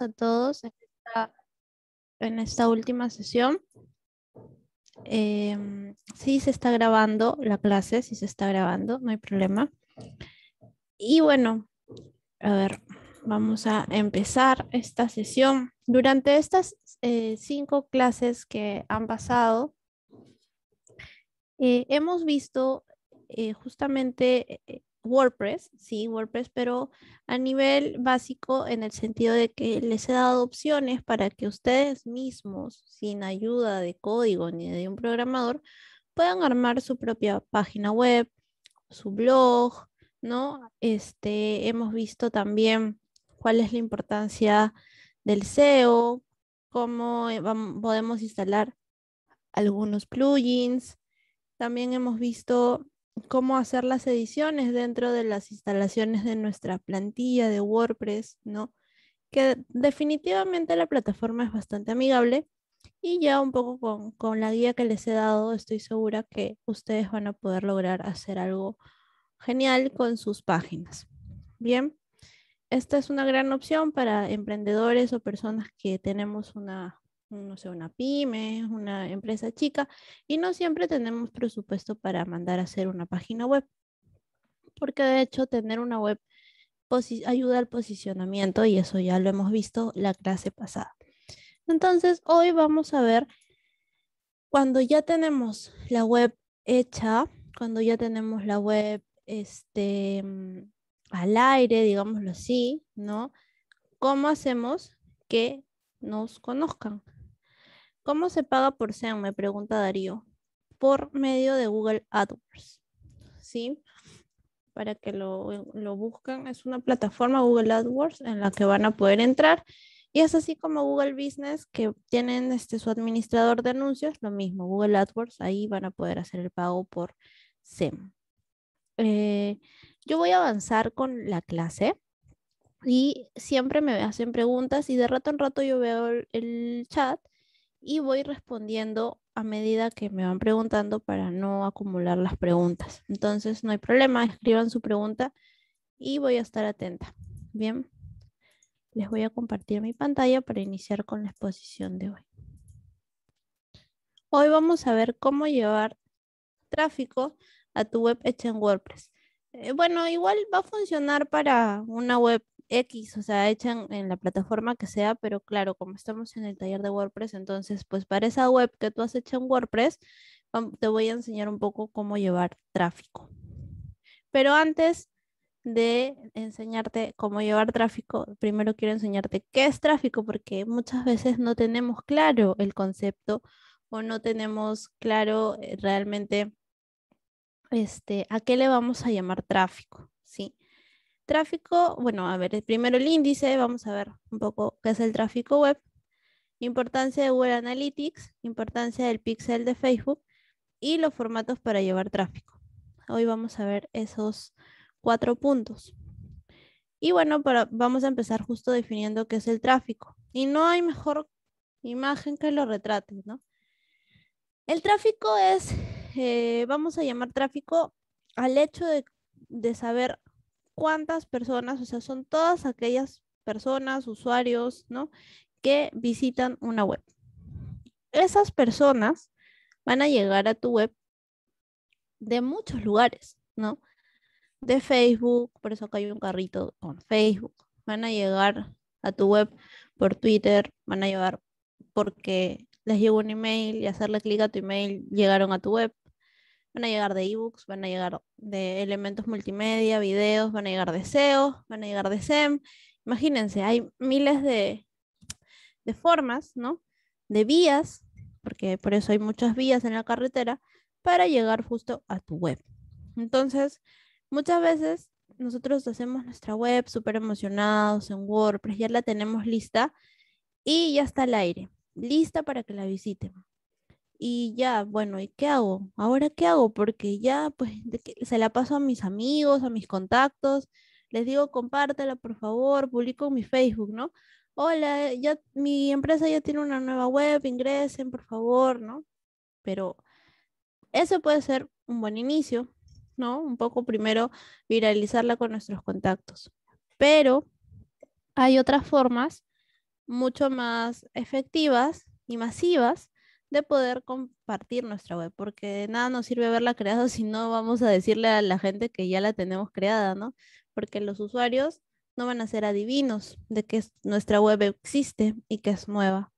a todos en esta, última sesión. Em, sí se está grabando la clase, sí se está grabando, no hay problema. Y bueno, a ver, vamos a empezar esta sesión. Durante estas eh, cinco clases que han pasado, eh, hemos visto eh, justamente WordPress, sí, WordPress, pero a nivel básico en el sentido de que les he dado opciones para que ustedes mismos, sin ayuda de código ni de un programador, puedan armar su propia página web, su blog, ¿no? Este, hemos visto también cuál es la importancia del SEO, cómo eh, podemos instalar algunos plugins. También hemos visto cómo hacer las ediciones dentro de las instalaciones de nuestra plantilla de WordPress, ¿no? Que definitivamente la plataforma es bastante amigable y ya un poco con, con la guía que les he dado, estoy segura que ustedes van a poder lograr hacer algo genial con sus páginas. Bien, esta es una gran opción para emprendedores o personas que tenemos una, no sé, una pyme, una empresa chica, y no siempre tenemos presupuesto para mandar a hacer una página web, porque de hecho tener una web ayuda al posicionamiento y eso ya lo hemos visto la clase pasada. Entonces, hoy vamos a ver cuando ya tenemos la web hecha, cuando ya tenemos la web este, mm, al aire, digámoslo así, ¿no? ¿Cómo hacemos que nos conozcan? ¿Cómo se paga por SEM? Me pregunta Darío. Por medio de Google AdWords. ¿Sí? Para que lo, eh, lo busquen. Es una plataforma Google AdWords en la que van a poder entrar. Y es así como Google Business, que tienen este, su administrador de anuncios, lo mismo, Google AdWords, ahí van a poder hacer el pago por SEM. Eh, yo voy a avanzar con la clase y siempre me hacen preguntas y de rato en rato yo veo el chat y voy respondiendo a medida que me van preguntando para no acumular las preguntas. Entonces, no hay problema, escriban su pregunta y voy a estar atenta. Bien, les voy a compartir mi pantalla para iniciar con la exposición de hoy. Hoy vamos a ver cómo llevar tráfico a tu web hecha en WordPress. Eh, bueno, igual va a funcionar para una web X, o sea, echan en la plataforma que sea, pero claro, como estamos en el taller de WordPress, entonces, pues para esa web que tú has hecho en WordPress, te voy a enseñar un poco cómo llevar tráfico. Pero antes de enseñarte cómo llevar tráfico, primero quiero enseñarte qué es tráfico, porque muchas veces no tenemos claro el concepto o no tenemos claro eh, realmente este, a qué le vamos a llamar tráfico, ¿sí? sí Tráfico, bueno, a ver, primero el índice, vamos a ver un poco qué es el tráfico web, importancia de Google Analytics, importancia del pixel de Facebook y los formatos para llevar tráfico. Hoy vamos a ver esos cuatro puntos. Y bueno, vamos a empezar justo definiendo qué es el tráfico. Y no hay mejor imagen que lo retraten, ¿no? El tráfico es, eh, vamos a llamar tráfico al hecho de, de saber cuántas personas, o sea, son todas aquellas personas, usuarios, ¿no? Que visitan una web. Esas personas van a llegar a tu web de muchos lugares, ¿no? De Facebook, por eso acá hay un carrito con Facebook. Van a llegar a tu web por Twitter, van a llegar porque les llegó un email y hacerle clic a tu email llegaron a tu web, van a llegar de ebooks, van a llegar de elementos multimedia, videos, van a llegar de SEO, van a llegar de SEM. Imagínense, hay miles de, de formas, ¿no? De vías, porque por eso hay muchas vías en la carretera, para llegar justo a tu web. Entonces, muchas veces nosotros hacemos nuestra web súper emocionados en WordPress, ya la tenemos lista y ya está al aire, lista para que la visiten y ya, bueno, ¿y qué hago? ¿Ahora qué hago? Porque ya, pues, se la paso a mis amigos, a mis contactos, les digo, compártela, por favor, publico en mi Facebook, ¿no? Hola, ya, mi empresa ya tiene una nueva web, ingresen, por favor, ¿no? Pero eso puede ser un buen inicio, ¿no? Un poco primero viralizarla con nuestros contactos. Pero hay otras formas mucho más efectivas y masivas de poder compartir nuestra web, porque de nada nos sirve haberla creado si no vamos a decirle a la gente que ya la tenemos creada, ¿no? Porque los usuarios no van a ser adivinos de que nuestra web existe y que es nueva.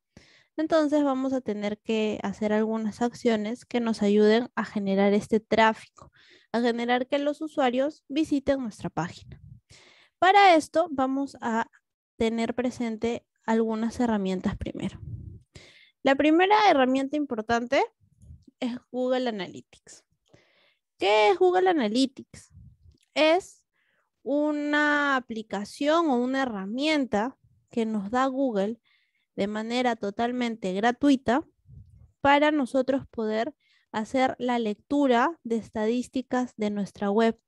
Entonces vamos a tener que hacer algunas acciones que nos ayuden a generar este tráfico, a generar que los usuarios visiten nuestra página. Para esto vamos a tener presente algunas herramientas primero. La primera herramienta importante es Google Analytics. ¿Qué es Google Analytics? Es una aplicación o una herramienta que nos da Google de manera totalmente gratuita para nosotros poder hacer la lectura de estadísticas de nuestra web.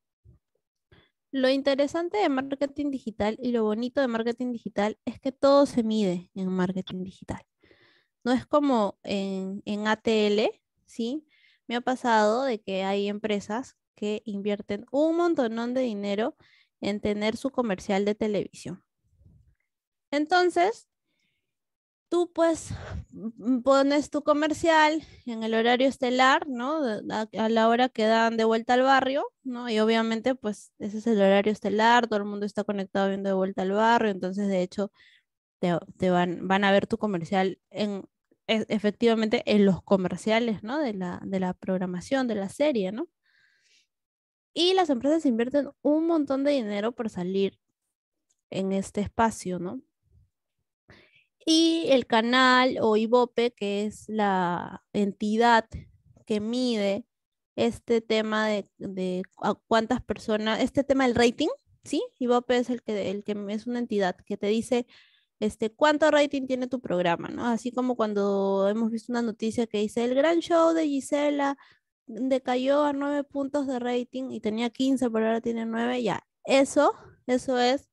Lo interesante de marketing digital y lo bonito de marketing digital es que todo se mide en marketing digital. No es como en, ATL, ¿sí? Me ha pasado de que hay empresas que invierten un montonón de dinero en tener su comercial de televisión. Entonces, tú pues pones tu comercial en el horario estelar, ¿no? A, a, la hora que dan de vuelta al barrio, ¿no? Y obviamente pues ese es el horario estelar, todo el mundo está conectado viendo de vuelta al barrio, entonces de hecho te, van, van a ver tu comercial en, e, efectivamente en los comerciales, ¿no? De la, de la programación, de la serie, ¿no? Y las empresas invierten un montón de dinero por salir en este espacio, ¿no? Y el canal o IBOPE, que es la entidad que mide este tema de, de cuántas personas, este tema del rating, ¿sí? IBOPE es el que, el que es una entidad que te dice este, cuánto rating tiene tu programa, ¿no? Así como cuando hemos visto una noticia que dice el gran show de Gisela decayó a nueve puntos de rating y tenía 15, pero ahora tiene nueve ya. Eso, eso es,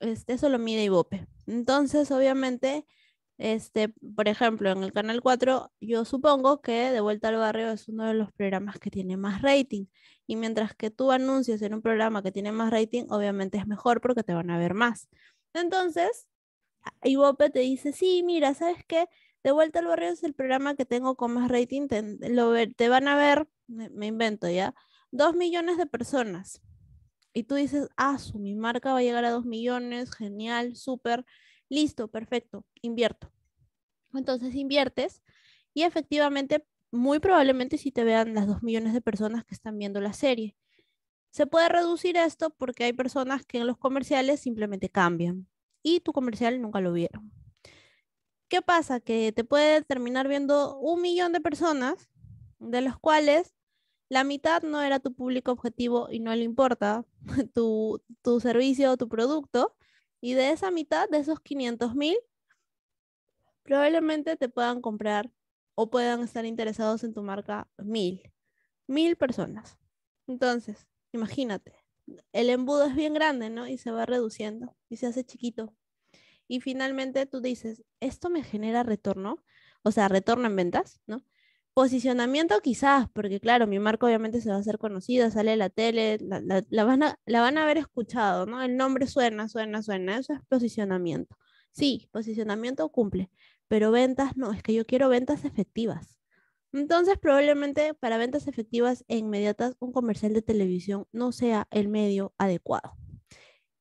este, eso lo mide Ibope. Entonces, obviamente, este, por ejemplo, en el Canal 4, yo supongo que De Vuelta al Barrio es uno de los programas que tiene más rating. Y mientras que tú anuncias en un programa que tiene más rating, obviamente es mejor porque te van a ver más. Entonces, y Bope te dice, sí, mira, ¿sabes qué? De vuelta al barrio es el programa que tengo con más rating, te, van a ver, me, invento ya, dos millones de personas. Y tú dices, ah, su, mi marca va a llegar a dos millones, genial, súper, listo, perfecto, invierto. Entonces inviertes y efectivamente, muy probablemente si te vean las dos millones de personas que están viendo la serie. Se puede reducir esto porque hay personas que en los comerciales simplemente cambian, y tu comercial nunca lo vieron. ¿Qué pasa? Que te puede terminar viendo un millón de personas, de los cuales la mitad no era tu público objetivo y no le importa tu, tu servicio o tu producto. Y de esa mitad, de esos 500 mil, probablemente te puedan comprar o puedan estar interesados en tu marca mil, mil personas. Entonces, imagínate, el embudo es bien grande, ¿no? Y se va reduciendo y se hace chiquito. Y finalmente tú dices, ¿esto me genera retorno? O sea, retorno en ventas, ¿no? Posicionamiento quizás, porque claro, mi marca obviamente se va a hacer conocida, sale la tele, la van a haber escuchado, ¿no? El nombre suena, suena, suena, eso es posicionamiento. Sí, posicionamiento cumple, pero ventas no, es que yo quiero ventas efectivas. Entonces, probablemente para ventas efectivas e inmediatas, un comercial de televisión no sea el medio adecuado.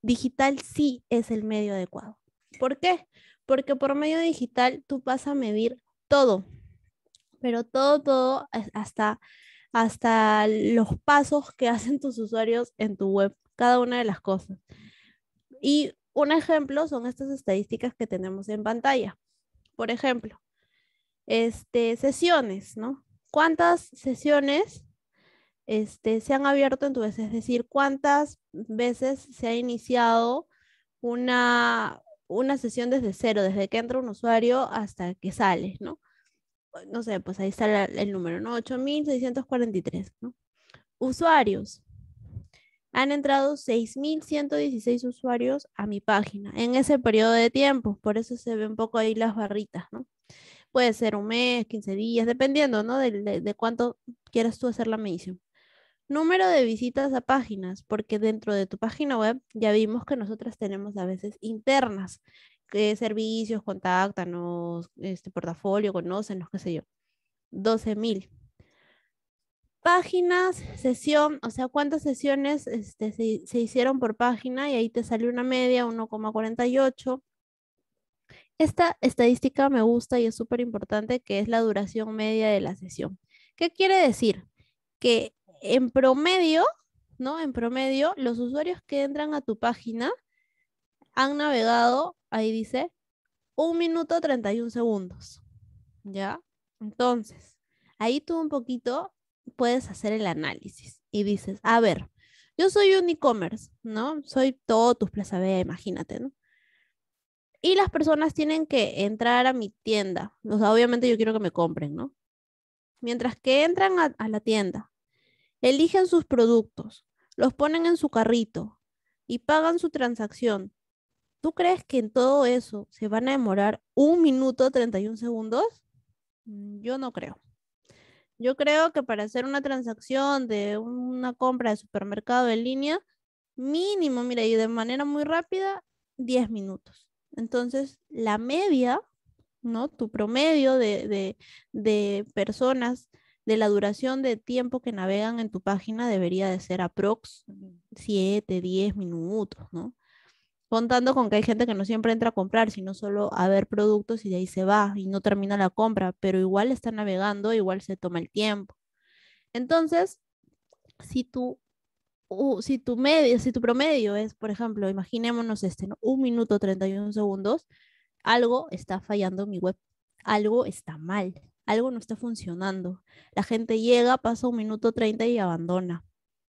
Digital sí es el medio adecuado. ¿Por qué? Porque por medio digital tú vas a medir todo, pero todo, todo, eh, hasta, hasta los pasos que hacen tus usuarios en tu web, cada una de las cosas. Y un ejemplo son estas estadísticas que tenemos en pantalla. Por ejemplo, este, sesiones, ¿no? ¿Cuántas sesiones este, se han abierto en tu vez? Es decir, ¿cuántas veces se ha iniciado una, una sesión desde cero, desde que entra un usuario hasta que sale, ¿no? No sé, pues ahí está el número, ¿no? 8.643, ¿no? Usuarios. Han entrado 6.116 usuarios a mi página en ese periodo de tiempo, por eso se ve un poco ahí las barritas, ¿no? Puede ser un mes, 15 días, dependiendo ¿no? de, de, cuánto quieras tú hacer la medición. Número de visitas a páginas, porque dentro de tu página web ya vimos que nosotras tenemos a veces internas, que servicios, contáctanos, este portafolio, conócenos, qué sé yo. 12.000. Páginas, sesión, o sea, cuántas sesiones este, se, se, hicieron por página y ahí te salió una media, 1,48. Esta estadística me gusta y es súper importante, que es la duración media de la sesión. ¿Qué quiere decir? Que en promedio, ¿no? En promedio, los usuarios que entran a tu página han navegado, ahí dice, un minuto 31 segundos. ¿Ya? Entonces, ahí tú un poquito puedes hacer el análisis y dices, a ver, yo soy un e-commerce, ¿no? Soy todo tus Plaza B, imagínate, ¿no? y las personas tienen que entrar a mi tienda. obviamente yo quiero que me compren, ¿no? Mientras que entran a, a la tienda, eligen sus productos, los ponen en su carrito y pagan su transacción. ¿Tú crees que en todo eso se van a demorar un minuto 31 segundos? Mm, yo no creo. Yo creo que para hacer una transacción de una compra de supermercado en línea, mínimo, mira, y de manera muy rápida, 10 minutos. Entonces, la media, ¿no? Tu promedio de, personas de la duración de tiempo que navegan en tu página debería de ser aprox 7, 10 minutos, ¿no? Contando con que hay gente que no siempre entra a comprar, sino solo a ver productos y de ahí se va y no termina la compra, pero igual está navegando, igual se toma el tiempo. Entonces, si tú si tu medio, si tu promedio es, por ejemplo, imaginémonos este, ¿no? un minuto 31 segundos, algo está fallando en mi web, algo está mal, algo no está funcionando. La gente llega, pasa un minuto 30 y abandona.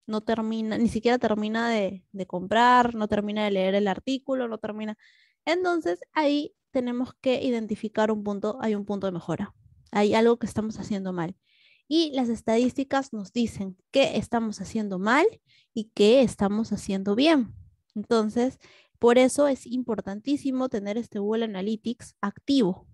No termina, ni siquiera termina de, de comprar, no termina de leer el artículo, no termina. Entonces ahí tenemos que identificar un punto, hay un punto de mejora, hay algo que estamos haciendo mal y las estadísticas nos dicen qué estamos haciendo mal y qué estamos haciendo bien. Entonces, por eso es importantísimo tener este Google Analytics activo.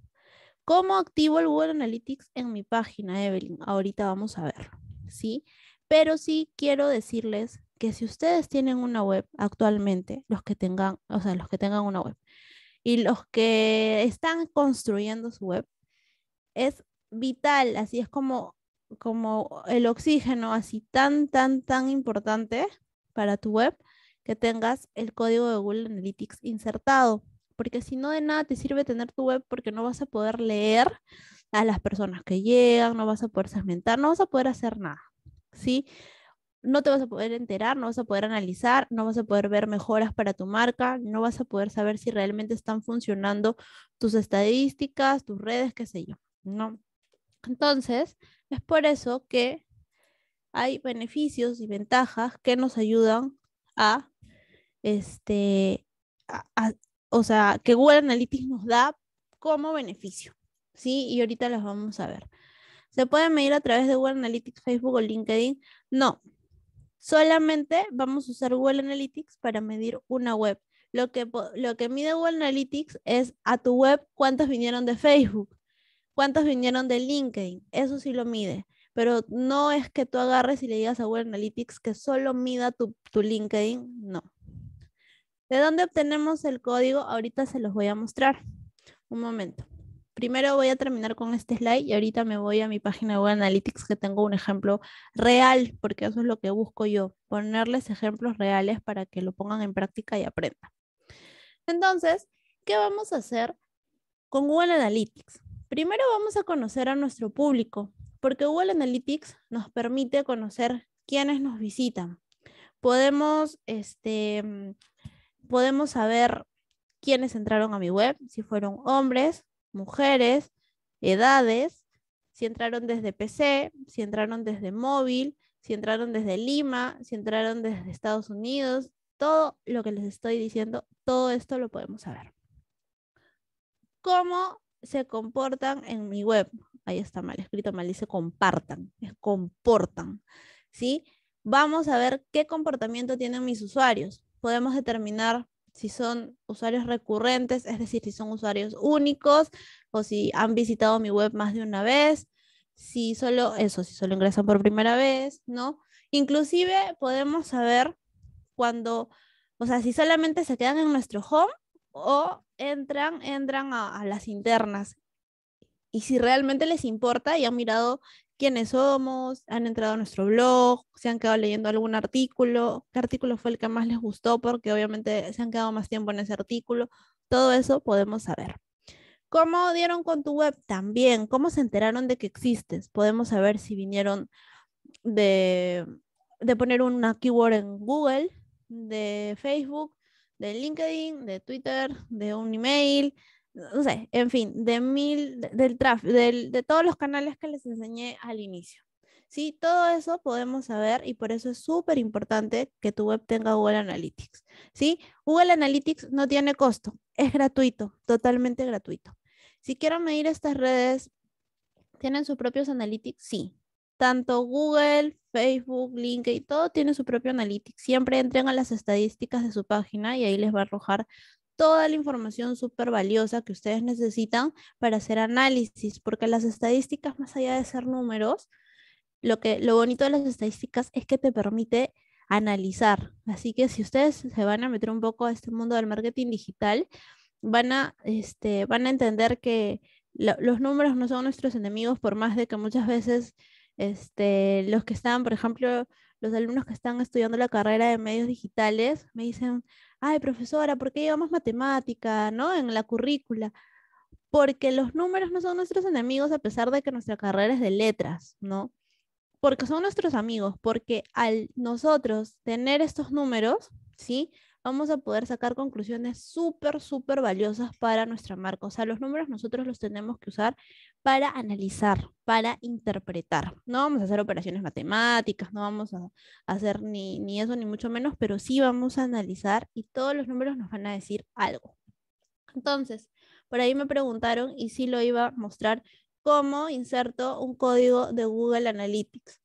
¿Cómo activo el Google Analytics en mi página, Evelyn? Ahorita vamos a verlo, ¿sí? Pero sí quiero decirles que si ustedes tienen una web actualmente, los que tengan, o sea, los que tengan una web y los que están construyendo su web, es vital, así es como como el oxígeno así tan, tan, tan importante para tu web que tengas el código de Google Analytics insertado, porque si no de nada te sirve tener tu web porque no vas a poder leer a las personas que llegan, no vas a poder segmentar, no vas a poder hacer nada, ¿sí? No te vas a poder enterar, no vas a poder analizar, no vas a poder ver mejoras para tu marca, no vas a poder saber si realmente están funcionando tus estadísticas, tus redes, qué sé yo, ¿no? Entonces, es por eso que hay beneficios y ventajas que nos ayudan a, este, o sea, que Google Analytics nos da como beneficio, ¿sí? Y ahorita las vamos a ver. ¿Se puede medir a través de Google Analytics, Facebook o LinkedIn? No. Solamente vamos a usar Google Analytics para medir una web. Lo que, lo que mide Google Analytics es a tu web cuántas vinieron de Facebook, ¿Cuántos vinieron de LinkedIn, eso sí lo mide, pero no es que tú agarres y le digas a Google Analytics que solo mida tu, tu LinkedIn, no. ¿De dónde obtenemos el código? Ahorita se los voy a mostrar. Un momento. Primero voy a terminar con este slide y ahorita me voy a mi página de Google Analytics que tengo un ejemplo real, porque eso es lo que busco yo, ponerles ejemplos reales para que lo pongan en práctica y aprendan. Entonces, ¿qué vamos a hacer con Google Analytics? Primero vamos a conocer a nuestro público, porque Google Analytics nos permite conocer quiénes nos visitan. Podemos, este, mm, podemos saber quiénes entraron a mi web, si fueron hombres, mujeres, edades, si entraron desde PC, si entraron desde móvil, si entraron desde Lima, si entraron desde Estados Unidos, todo lo que les estoy diciendo, todo esto lo podemos saber. ¿Cómo se comportan en mi web. Ahí está mal escrito, mal dice compartan, es comportan, ¿sí? Vamos a ver qué comportamiento tienen mis usuarios. Podemos determinar si son usuarios recurrentes, es decir, si son usuarios únicos o si han visitado mi web más de una vez, si solo eso, si solo ingresan por primera vez, ¿no? Inclusive podemos saber cuando, o sea, si solamente se quedan en nuestro home o entran, entran a, las internas. Y si realmente les importa y han mirado quiénes somos, han entrado a nuestro blog, se han quedado leyendo algún artículo, qué artículo fue el que más les gustó, porque obviamente se han quedado más tiempo en ese artículo, todo eso podemos saber. ¿Cómo dieron con tu web? También, ¿cómo se enteraron de que existes? Podemos saber si vinieron de, de poner una keyword en Google, de Facebook, de LinkedIn, de Twitter, de un email, no sé, en fin, de mil, del de todos los canales que les enseñé al inicio. Sí, todo eso podemos saber y por eso es súper importante que tu web tenga Google Analytics. ¿sí? Google Analytics no tiene costo, es gratuito, totalmente gratuito. Si quiero medir estas redes, ¿tienen sus propios analytics? Sí, tanto Google, Facebook, LinkedIn, todo tiene su propio analytics. Siempre entren a las estadísticas de su página y ahí les va a arrojar toda la información súper valiosa que ustedes necesitan para hacer análisis, porque las estadísticas, más allá de ser números, lo, que, lo bonito de las estadísticas es que te permite analizar. Así que si ustedes se van a meter un poco a este mundo del marketing digital, van a, este, van a entender que los números no son nuestros enemigos, por más de que muchas veces este, los que están, por ejemplo, los alumnos que están estudiando la carrera de medios digitales, me dicen, ay, profesora, ¿por qué llevamos matemática, no? En la currícula. Porque los números no son nuestros enemigos a pesar de que nuestra carrera es de letras, ¿no? Porque son nuestros amigos, porque al nosotros tener estos números, ¿sí? vamos a poder sacar conclusiones súper, súper valiosas para nuestra marca. O sea, los números nosotros los tenemos que usar para analizar, para interpretar. No vamos a hacer operaciones matemáticas, no vamos a hacer ni, ni eso, ni mucho menos, pero sí vamos a analizar y todos los números nos van a decir algo. Entonces, por ahí me preguntaron y sí lo iba a mostrar cómo inserto un código de Google Analytics.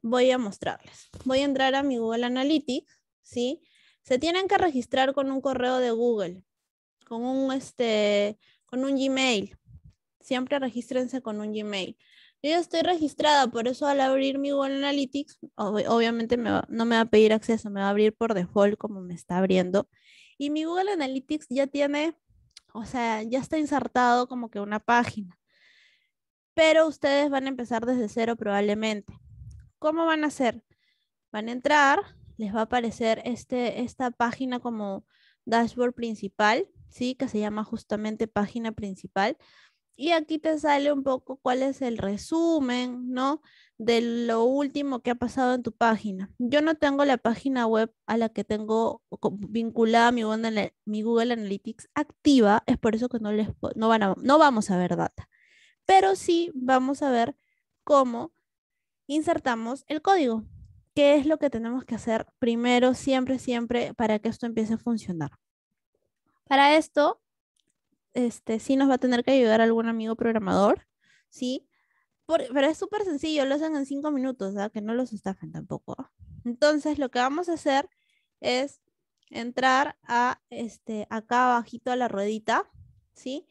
Voy a mostrarles. Voy a entrar a mi Google Analytics, ¿sí? Se tienen que registrar con un correo de Google, con un, este, con un Gmail. Siempre regístrense con un Gmail. Yo ya estoy registrada, por eso al abrir mi Google Analytics, obviamente no me va a pedir acceso, me va a abrir por default como me está abriendo. Y mi Google Analytics ya tiene, o sea, ya está insertado como que una página. Pero ustedes van a empezar desde cero probablemente. ¿Cómo van a hacer? Van a entrar, les va a aparecer este, esta página como dashboard principal, ¿sí? Que se llama justamente página principal. Y aquí te sale un poco cuál es el resumen, ¿no? De lo último que ha pasado en tu página. Yo no tengo la página web a la que tengo vinculada mi Google, Analytics activa, es por eso que no, les, no vamos a ver data, pero sí vamos a ver cómo insertamos el código, ¿qué es lo que tenemos que hacer primero, siempre, siempre, para que esto empiece a funcionar? Para esto, este, sí nos va a tener que ayudar algún amigo programador, ¿sí? pero es súper sencillo, lo hacen en cinco minutos, ¿verdad? que no los estafen tampoco. Entonces, lo que vamos a hacer es entrar a este, acá abajito a la ruedita, ¿sí?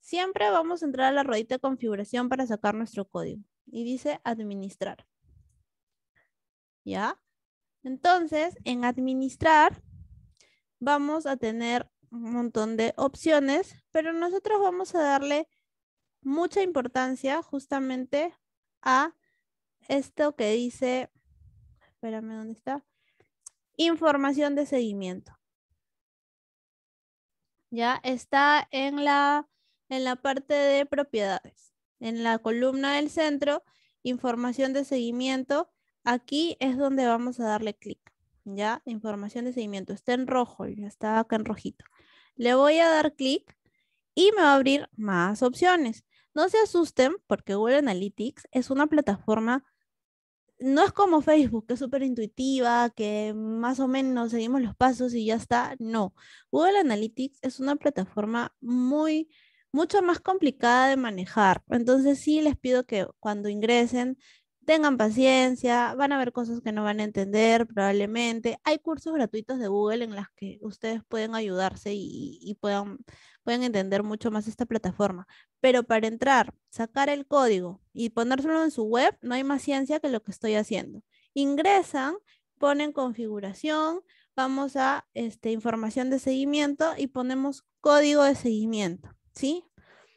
Siempre vamos a entrar a la ruedita de configuración para sacar nuestro código. Y dice administrar. ¿ya? Entonces, en administrar vamos a tener un montón de opciones, pero nosotros vamos a darle mucha importancia justamente a esto que dice, espérame, ¿dónde está? Información de seguimiento. Ya está en la, en la parte de propiedades, en la columna del centro, información de seguimiento, Aquí es donde vamos a darle clic, ¿ya? Información de seguimiento. Está en rojo, ya está acá en rojito. Le voy a dar clic y me va a abrir más opciones. No se asusten porque Google Analytics es una plataforma, no es como Facebook, que es súper intuitiva, que más o menos seguimos los pasos y ya está. No, Google Analytics es una plataforma muy, mucho más complicada de manejar. Entonces sí les pido que cuando ingresen tengan paciencia, van a ver cosas que no van a entender probablemente. Hay cursos gratuitos de Google en las que ustedes pueden ayudarse y, puedan, pueden entender mucho más esta plataforma. Pero para entrar, sacar el código y ponérselo en su web, no hay más ciencia que lo que estoy haciendo. Ingresan, ponen configuración, vamos a este, información de seguimiento y ponemos código de seguimiento, ¿sí?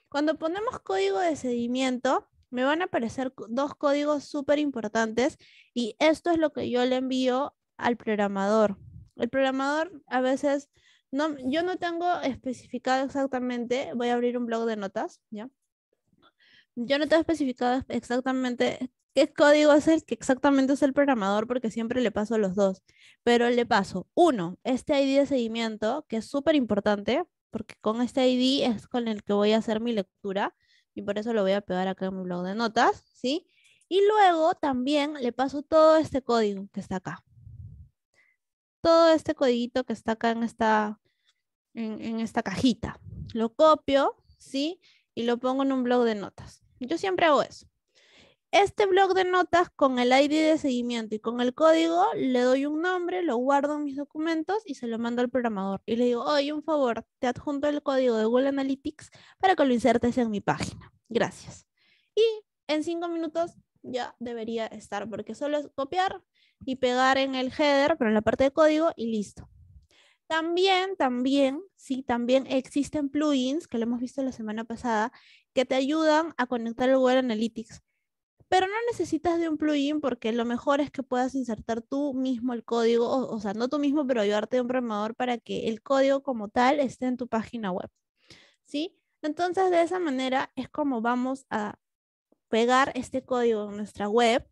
Cuando ponemos código de seguimiento, me van a aparecer dos códigos súper importantes y esto es lo que yo le envío al programador. El programador a veces, no, yo no tengo especificado exactamente, voy a abrir un blog de notas, ¿ya? Yo no tengo especificado exactamente qué código es el que exactamente es el programador porque siempre le paso los dos, pero le paso uno, este ID de seguimiento, que es súper importante, porque con este ID es con el que voy a hacer mi lectura y por eso lo voy a pegar acá en mi blog de notas, ¿sí? Y luego también le paso todo este código que está acá. Todo este codiguito que está acá en esta, en esta cajita. Lo copio, ¿sí? Y lo pongo en un blog de notas. Yo siempre hago eso. Este blog de notas con el ID de seguimiento y con el código, le doy un nombre, lo guardo en mis documentos y se lo mando al programador. Y le digo, oye, un favor, te adjunto el código de Google Analytics para que lo insertes en mi página. Gracias. Y en cinco minutos ya debería estar, porque solo es copiar y pegar en el header, pero en la parte de código y listo. También, también, sí, también existen plugins que lo hemos visto la semana pasada que te ayudan a conectar el Google Analytics pero no necesitas de un plugin porque lo mejor es que puedas insertar tú mismo el código, o, sea, no tú mismo, pero ayudarte de un programador para que el código como tal esté en tu página web. ¿Sí? Entonces, de esa manera es como vamos a pegar este código en nuestra web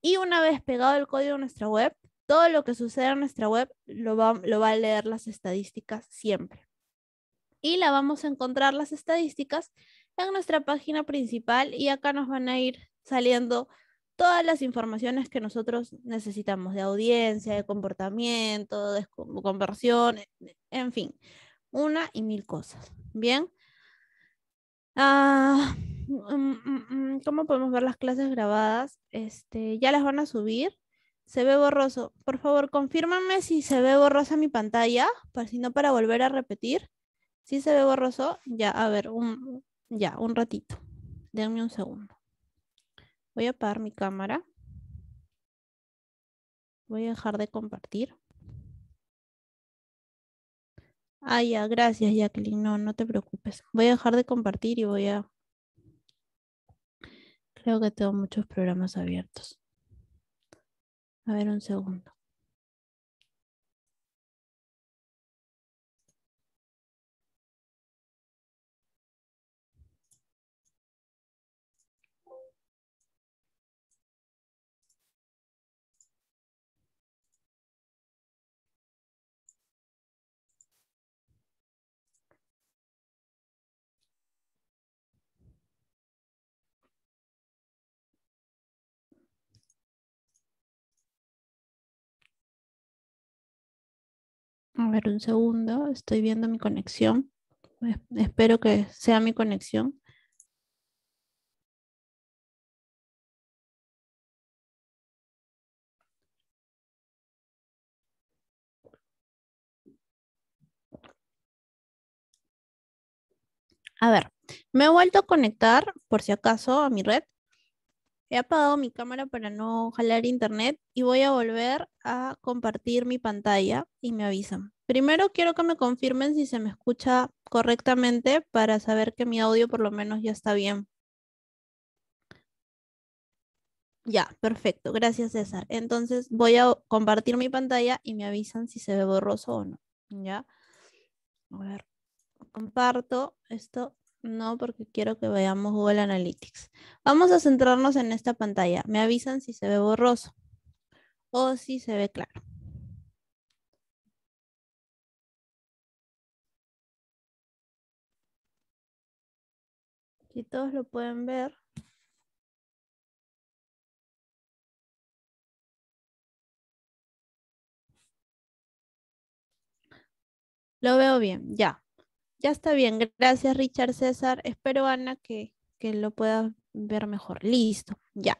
y una vez pegado el código en nuestra web, todo lo que sucede en nuestra web lo va, lo va a leer las estadísticas siempre. Y la vamos a encontrar las estadísticas en nuestra página principal y acá nos van a ir saliendo todas las informaciones que nosotros necesitamos de audiencia, de comportamiento, de conversión, en fin, una y mil cosas. Bien. Ah, mm, mm, mm, ¿Cómo podemos ver las clases grabadas? Este, ya las van a subir. Se ve borroso. Por favor, confírmame si se ve borrosa mi pantalla, para si no para volver a repetir. Si se ve borroso, ya, a ver, un, ya, un ratito. Denme un segundo. Voy a apagar mi cámara. Voy a dejar de compartir. Ah, ya, gracias Jacqueline. No, no te preocupes. Voy a dejar de compartir y voy a... Creo que tengo muchos programas abiertos. A ver un segundo. A ver, un segundo, estoy viendo mi conexión. Espero que sea mi conexión. A ver, me he vuelto a conectar por si acaso a mi red He apagado mi cámara para no jalar internet y voy a volver a compartir mi pantalla y me avisan. Primero quiero que me confirmen si se me escucha correctamente para saber que mi audio por lo menos ya está bien. Ya, perfecto. Gracias, César. Entonces voy a compartir mi pantalla y me avisan si se ve borroso o no. Ya. A ver. Comparto esto. No, porque quiero que veamos Google Analytics. Vamos a centrarnos en esta pantalla. Me avisan si se ve borroso o si se ve claro. Si todos lo pueden ver. Lo veo bien, ya. Ya está bien, gracias Richard César. Espero, Ana, que, lo pueda ver mejor. Listo, ya.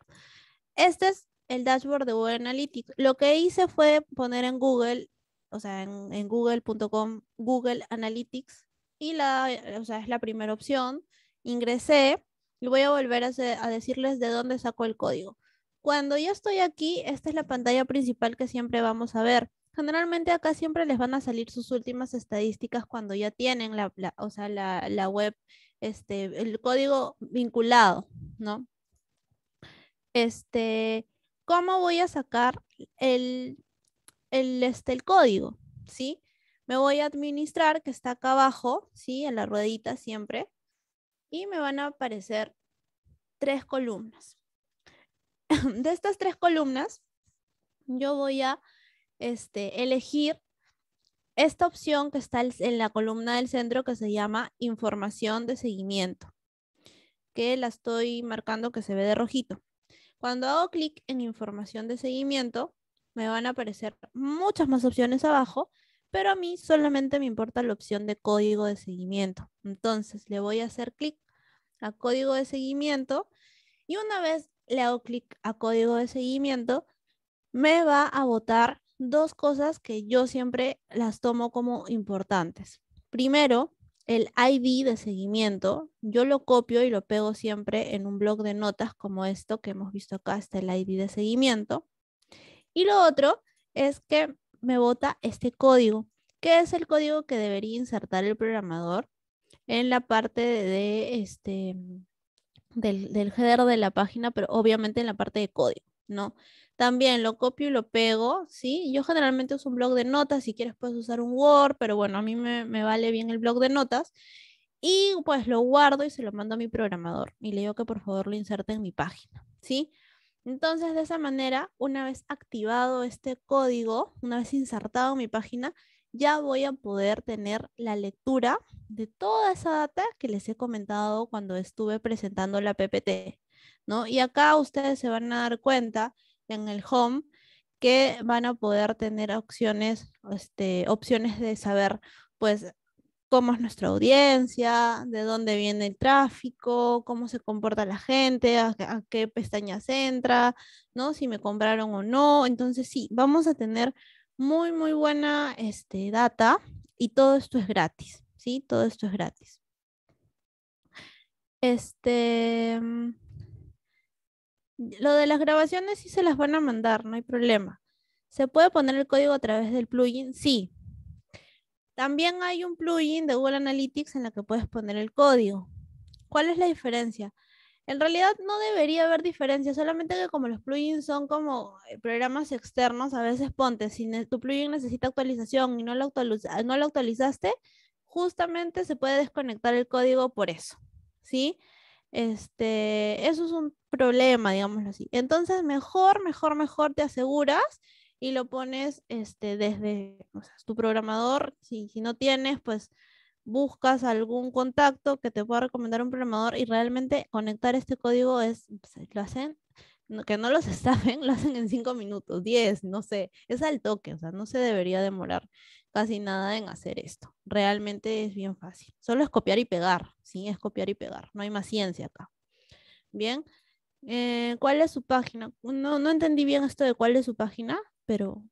Este es el dashboard de Google Analytics. Lo que hice fue poner en Google, o sea, en, google.com, Google Analytics, y la, o es la primera opción. Ingresé y voy a volver a, decirles de dónde saco el código. Cuando yo estoy aquí, esta es la pantalla principal que siempre vamos a ver. Generalmente acá siempre les van a salir sus últimas estadísticas cuando ya tienen la, o sea, la, web, este, el código vinculado, ¿no? Este, ¿cómo voy a sacar el, el, este, el código? ¿Sí? Me voy a administrar, que está acá abajo, ¿sí? En la ruedita siempre. Y me van a aparecer tres columnas. De estas tres columnas, yo voy a este, elegir esta opción que está en la columna del centro que se llama información de seguimiento, que la estoy marcando que se ve de rojito. Cuando hago clic en información de seguimiento, me van a aparecer muchas más opciones abajo, pero a mí solamente me importa la opción de código de seguimiento. Entonces le voy a hacer clic a código de seguimiento y una vez le hago clic a código de seguimiento, me va a botar dos cosas que yo siempre las tomo como importantes. Primero, el ID de seguimiento, yo lo copio y lo pego siempre en un blog de notas como esto que hemos visto acá, está el ID de seguimiento. Y lo otro es que me bota este código, que es el código que debería insertar el programador en la parte de este, del, del header de la página, pero obviamente en la parte de código, ¿no? También lo copio y lo pego, ¿sí? Yo generalmente uso un blog de notas, si quieres puedes usar un Word, pero bueno, a mí me, vale bien el blog de notas. Y pues lo guardo y se lo mando a mi programador y le digo que por favor lo inserte en mi página, ¿sí? Entonces, de esa manera, una vez activado este código, una vez insertado en mi página, ya voy a poder tener la lectura de toda esa data que les he comentado cuando estuve presentando la PPT, ¿no? Y acá ustedes se van a dar cuenta en el home que van a poder tener opciones, este, opciones de saber pues cómo es nuestra audiencia, de dónde viene el tráfico, cómo se comporta la gente, a, qué pestañas entra, ¿no? Si me compraron o no. Entonces sí, vamos a tener muy, muy buena este, data y todo esto es gratis, ¿sí? Todo esto es gratis. Este, mm, lo de las grabaciones sí se las van a mandar, no hay problema. ¿Se puede poner el código a través del plugin? Sí. También hay un plugin de Google Analytics en la que puedes poner el código. ¿Cuál es la diferencia? En realidad no debería haber diferencia, solamente que como los plugins son como eh, programas externos, a veces ponte, si tu plugin necesita actualización y no lo, actualizaste, justamente se puede desconectar el código por eso, ¿sí? sí este, eso es un problema, digamoslo así. Entonces, mejor, mejor, mejor te aseguras y lo pones este, desde tu programador. Si, no tienes, pues buscas algún contacto que te pueda recomendar un programador y realmente conectar este código es, pues, lo hacen que no los estafen, lo hacen en cinco minutos, 10, no sé, es al toque, o sea, no se debería demorar casi nada en hacer esto. Realmente es bien fácil. Solo es copiar y pegar, ¿sí? Es copiar y pegar, no hay más ciencia acá. Bien, eh, ¿cuál es su página? No, no entendí bien esto de cuál es su página, pero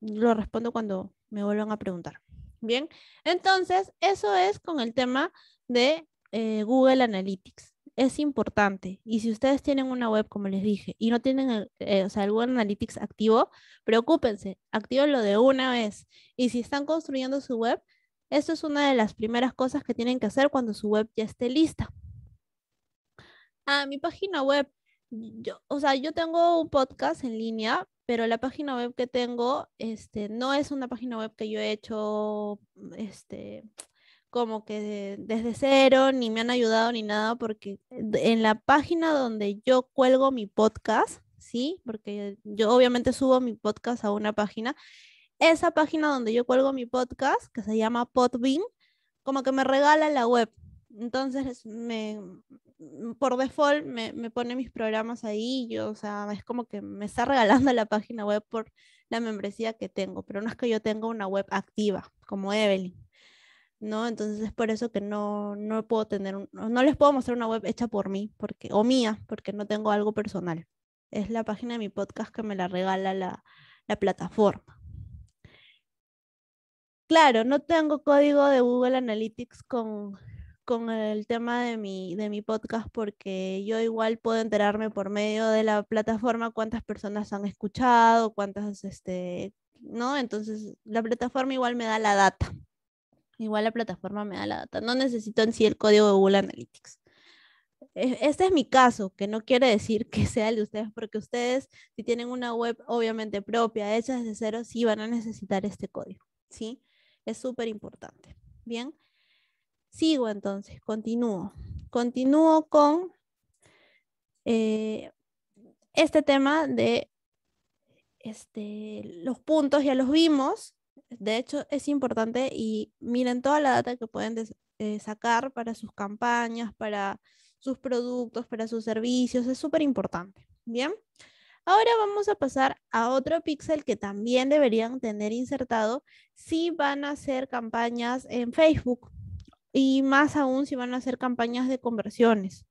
lo respondo cuando me vuelvan a preguntar. Bien, entonces eso es con el tema de eh, Google Analytics es importante. Y si ustedes tienen una web, como les dije, y no tienen eh, eh, o algún Analytics activo, preocúpense, actívenlo de una vez. Y si están construyendo su web, eso es una de las primeras cosas que tienen que hacer cuando su web ya esté lista. a ah, mi página web. o sea, yo tengo un podcast en línea, pero la página web que tengo este, no es una página web que yo he hecho este, como que desde cero, ni me han ayudado ni nada, porque en la página donde yo cuelgo mi podcast, ¿sí? Porque yo obviamente subo mi podcast a una página, esa página donde yo cuelgo mi podcast, que se llama Podbean, como que me regala la web. Entonces, me, mm, por default, me, me pone mis programas ahí, yo, o sea, es como que me está regalando la página web por la membresía que tengo, pero no es que yo tenga una web activa, como Evelyn. ¿no? Entonces es por eso que no, puedo tener, no les puedo mostrar una web hecha por mí, porque, o mía, porque no tengo algo personal. Es la página de mi podcast que me la regala la, plataforma. Claro, no tengo código de Google Analytics con, el tema de mi, de mi podcast porque yo igual puedo enterarme por medio de la plataforma cuántas personas han escuchado, cuántas, este, ¿no? Entonces la plataforma igual me da la data Igual la plataforma me da la data. No necesito en sí el código de Google Analytics. E-, este es mi caso, que no quiere decir que sea el de ustedes, porque ustedes, si tienen una web obviamente propia, hecha desde cero, sí van a necesitar este código, ¿sí? Es súper importante. Bien, sigo entonces, continúo. Continúo con eh, este tema de este, los puntos, ya los vimos, de hecho, es importante y miren toda la data que pueden eh, sacar para sus campañas, para sus productos, para sus servicios. Es súper importante. Bien. Ahora vamos a pasar a otro pixel que también deberían tener insertado si van a hacer campañas en Facebook y más aún si van a hacer campañas de conversiones.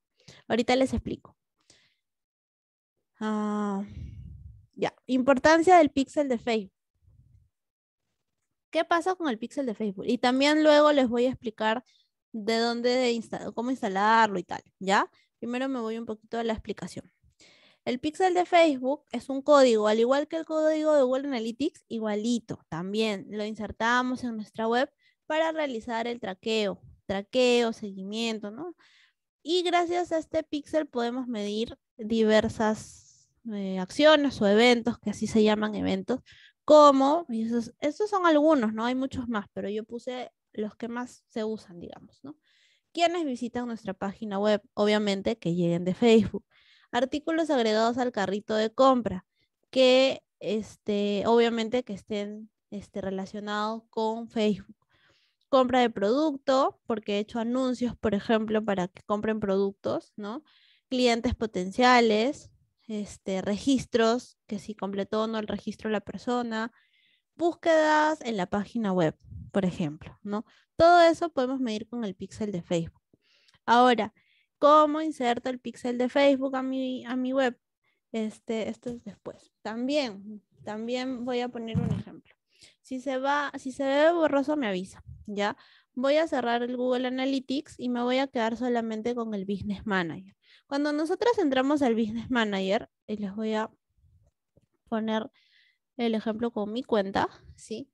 Ahorita les explico. Ah, ya, importancia del pixel de Facebook qué pasa con el pixel de Facebook. Y también luego les voy a explicar de dónde cómo instalarlo y tal, ¿ya? Primero me voy un poquito a la explicación. El pixel de Facebook es un código, al igual que el código de Google Analytics, igualito. También lo insertamos en nuestra web para realizar el traqueo, traqueo, seguimiento, ¿no? Y gracias a este pixel podemos medir diversas eh, acciones o eventos, que así se llaman eventos, ¿Cómo? esos, son algunos, ¿no? Hay muchos más, pero yo puse los que más se usan, digamos, ¿no? Quienes visitan nuestra página web, obviamente que lleguen de Facebook. Artículos agregados al carrito de compra, que este, obviamente que estén este, relacionados con Facebook. Compra de producto, porque he hecho anuncios, por ejemplo, para que compren productos, ¿no? Clientes potenciales, este, registros, que si completó o no el registro de la persona, búsquedas en la página web, por ejemplo, ¿no? Todo eso podemos medir con el pixel de Facebook. Ahora, ¿cómo inserto el pixel de Facebook a mi, a mi web? Este, esto es después. También, también voy a poner un ejemplo. Si se va, si se ve borroso, me avisa, ¿ya? Voy a cerrar el Google Analytics y me voy a quedar solamente con el Business Manager. Cuando nosotros entramos al Business Manager, y les voy a poner el ejemplo con mi cuenta, ¿sí?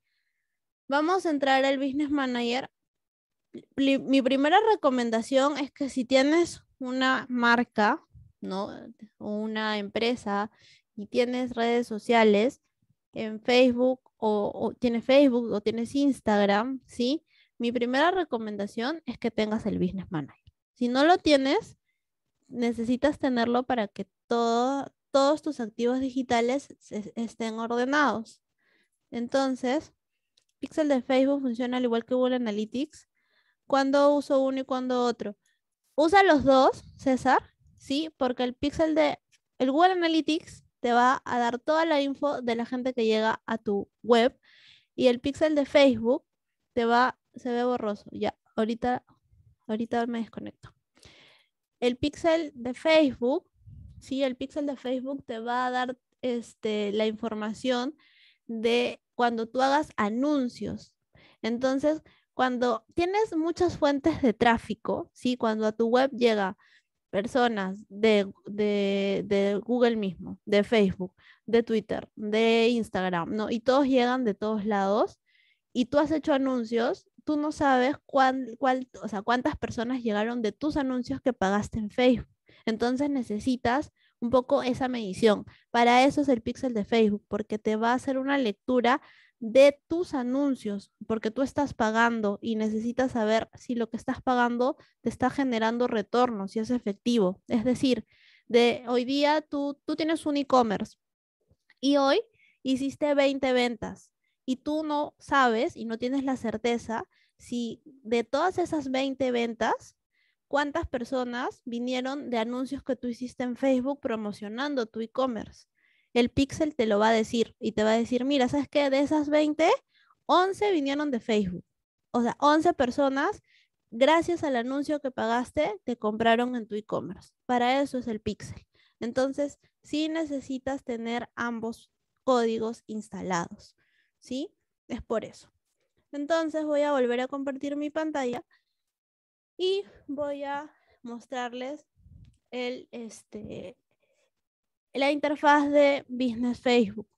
Vamos a entrar al Business Manager. Mi primera recomendación es que si tienes una marca, ¿no? O una empresa y tienes redes sociales en Facebook o, o, tienes Facebook o tienes Instagram, ¿sí? Mi primera recomendación es que tengas el Business Manager. Si no lo tienes, necesitas tenerlo para que todos tus activos digitales estén ordenados. Entonces, Pixel de Facebook funciona al igual que Google Analytics. ¿Cuándo uso uno y cuándo otro? Usa los dos, César, ¿sí? Porque el Pixel de el Google Analytics te va a dar toda la info de la gente que llega a tu web y el Pixel de Facebook te va se ve borroso. Ya, ahorita ahorita me desconecto el pixel de Facebook, ¿sí? El pixel de Facebook te va a dar este, la información de cuando tú hagas anuncios. Entonces, cuando tienes muchas fuentes de tráfico, ¿sí? Cuando a tu web llega personas de, de, Google mismo, de Facebook, de Twitter, de Instagram, ¿no? Y todos llegan de todos lados y tú has hecho anuncios tú no sabes cuántas personas llegaron de tus anuncios que pagaste en Facebook. Entonces necesitas un poco esa medición. Para eso es el pixel de Facebook, porque te va a hacer una lectura de tus anuncios, porque tú estás pagando y necesitas saber si lo que estás pagando te está generando retorno, si es efectivo. Es decir, de hoy día tú, tú tienes un e-commerce y hoy hiciste 20 ventas y tú no sabes y no tienes la certeza si de todas esas 20 ventas, cuántas personas vinieron de anuncios que tú hiciste en Facebook promocionando tu e-commerce. El pixel te lo va a decir y te va a decir, mira, ¿sabes qué? De esas 20, 11 vinieron de Facebook. O sea, 11 personas, gracias al anuncio que pagaste, te compraron en tu e-commerce. Para eso es el pixel. Entonces, sí necesitas tener ambos códigos instalados. ¿sí? Es por eso. Entonces voy a volver a compartir mi pantalla y voy a mostrarles este, la interfaz de Business Facebook.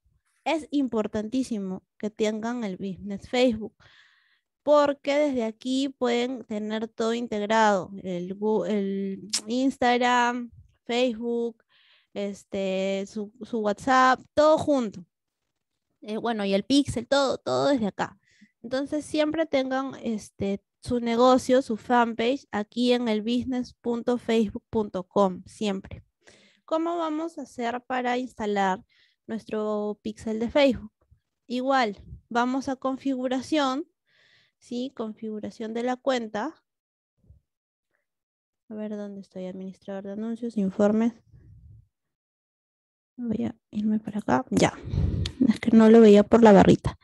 Es importantísimo que tengan el Business Facebook porque desde aquí pueden tener todo integrado, Instagram, Facebook, este, su, su WhatsApp, todo junto. Eh, bueno, y el Pixel, todo, todo desde acá. Entonces siempre tengan este, su negocio, su fanpage aquí en el business.facebook.com, siempre. ¿Cómo vamos a hacer para instalar nuestro pixel de Facebook? Igual, vamos a configuración, ¿sí? Configuración de la cuenta. A ver, ¿dónde estoy? Administrador de anuncios, informes. Voy a irme para acá. Ya es que no lo veía por la barrita.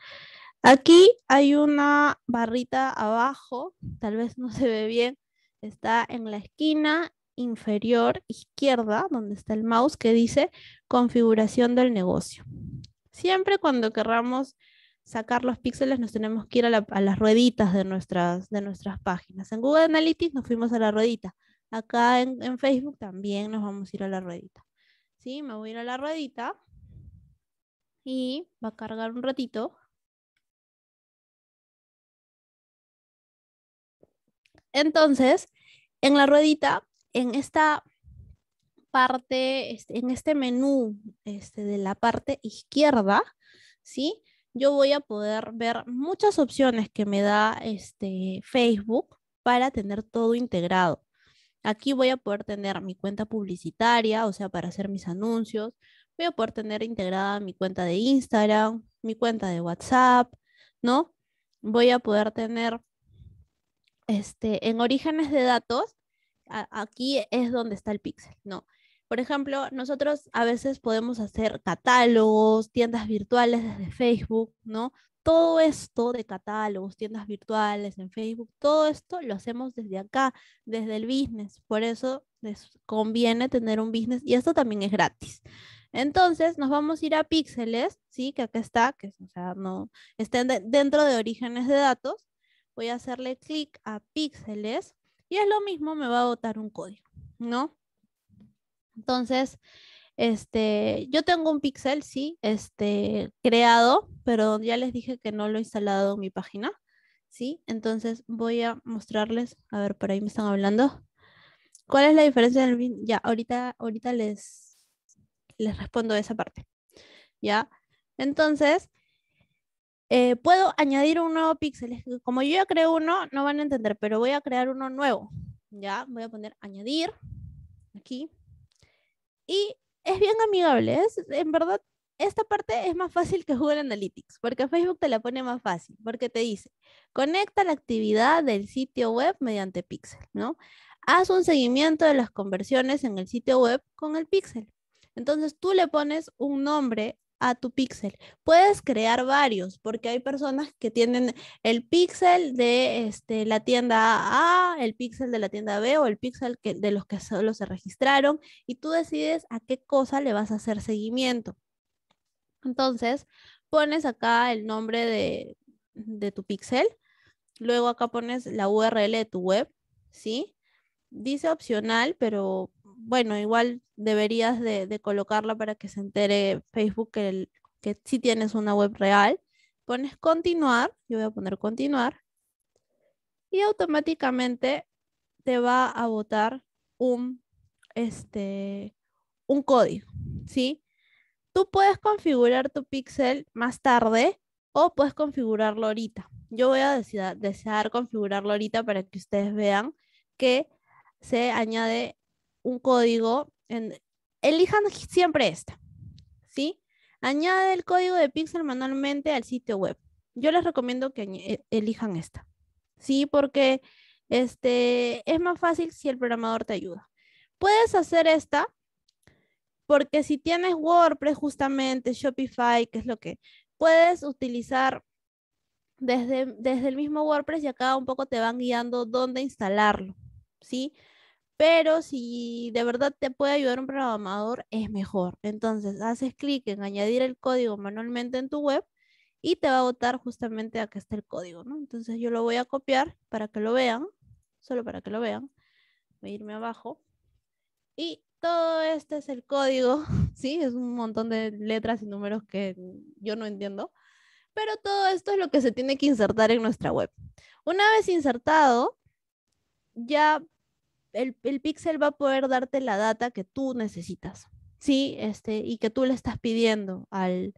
Aquí hay una barrita abajo, tal vez no se ve bien, está en la esquina inferior izquierda, donde está el mouse, que dice configuración del negocio. Siempre cuando querramos sacar los píxeles nos tenemos que ir a, las rueditas de nuestras, de nuestras páginas. En Google Analytics nos fuimos a la ruedita. Acá en, en, Facebook también nos vamos a ir a la ruedita. ¿Sí? Me voy a ir a la ruedita y va a cargar un ratito. Entonces, en la ruedita, en esta parte, este, en este menú este, de la parte izquierda, ¿sí? Yo voy a poder ver muchas opciones que me da este Facebook para tener todo integrado. Aquí voy a poder tener mi cuenta publicitaria, o sea, para hacer mis anuncios, voy a poder tener integrada mi cuenta de Instagram, mi cuenta de WhatsApp, ¿no? Voy a poder tener, este, en orígenes de datos, aquí es donde está el pixel, ¿no? Por ejemplo, nosotros a veces podemos hacer catálogos, tiendas virtuales desde Facebook, ¿no? Todo esto de catálogos, tiendas virtuales en Facebook, todo esto lo hacemos desde acá, desde el business. Por eso les conviene tener un business y esto también es gratis, entonces nos vamos a ir a píxeles, ¿sí? Que acá está, que o sea, no, estén dentro de orígenes de datos. Voy a hacerle clic a píxeles y es lo mismo, me va a botar un código, ¿no? Entonces, este, yo tengo un pixel, sí, este, creado, pero ya les dije que no lo he instalado en mi página, ¿sí? Entonces voy a mostrarles, a ver, por ahí me están hablando. ¿Cuál es la diferencia? Del, ya, ahorita, ahorita les, les respondo esa parte. ¿Ya? Entonces, eh, puedo añadir un nuevo píxel. Como yo ya creo uno, no van a entender, pero voy a crear uno nuevo. Ya, voy a poner añadir aquí. Y es bien amigable, en verdad, esta parte es más fácil que Google Analytics, porque Facebook te la pone más fácil, porque te dice, conecta la actividad del sitio web mediante píxel, ¿no? Haz un seguimiento de las conversiones en el sitio web con el píxel. Entonces tú le pones un nombre a tu píxel. Puedes crear varios, porque hay personas que tienen el píxel de este, la tienda A, el píxel de la tienda B o el píxel de los que solo se registraron y tú decides a qué cosa le vas a hacer seguimiento. Entonces, pones acá el nombre de, de tu píxel, luego acá pones la URL de tu web, ¿sí? Dice opcional, pero bueno, igual deberías de, colocarla para que se entere Facebook que, el, que sí tienes una web real. Pones continuar, yo voy a poner continuar, y automáticamente te va a botar un, este, un código, ¿sí? Tú puedes configurar tu pixel más tarde o puedes configurarlo ahorita. Yo voy a desear configurarlo ahorita para que ustedes vean que se añade un código, elijan siempre esta, ¿sí? Añade el código de Pixel manualmente al sitio web. Yo les recomiendo que e, elijan esta, ¿sí? Porque este, es más fácil si el programador te ayuda. Puedes hacer esta porque si tienes WordPress justamente, Shopify, que es lo que puedes utilizar desde, desde el mismo WordPress y acá un poco te van guiando dónde instalarlo, ¿sí? sí pero si de verdad te puede ayudar un programador, es mejor. Entonces, haces clic en añadir el código manualmente en tu web y te va a botar justamente a que está el código, ¿no? Entonces, yo lo voy a copiar para que lo vean, solo para que lo vean. Voy a irme abajo. Y todo este es el código, ¿sí? Es un montón de letras y números que yo no entiendo. Pero todo esto es lo que se tiene que insertar en nuestra web. Una vez insertado, ya el, el, pixel va a poder darte la data que tú necesitas, ¿sí? Este, y que tú le estás pidiendo al,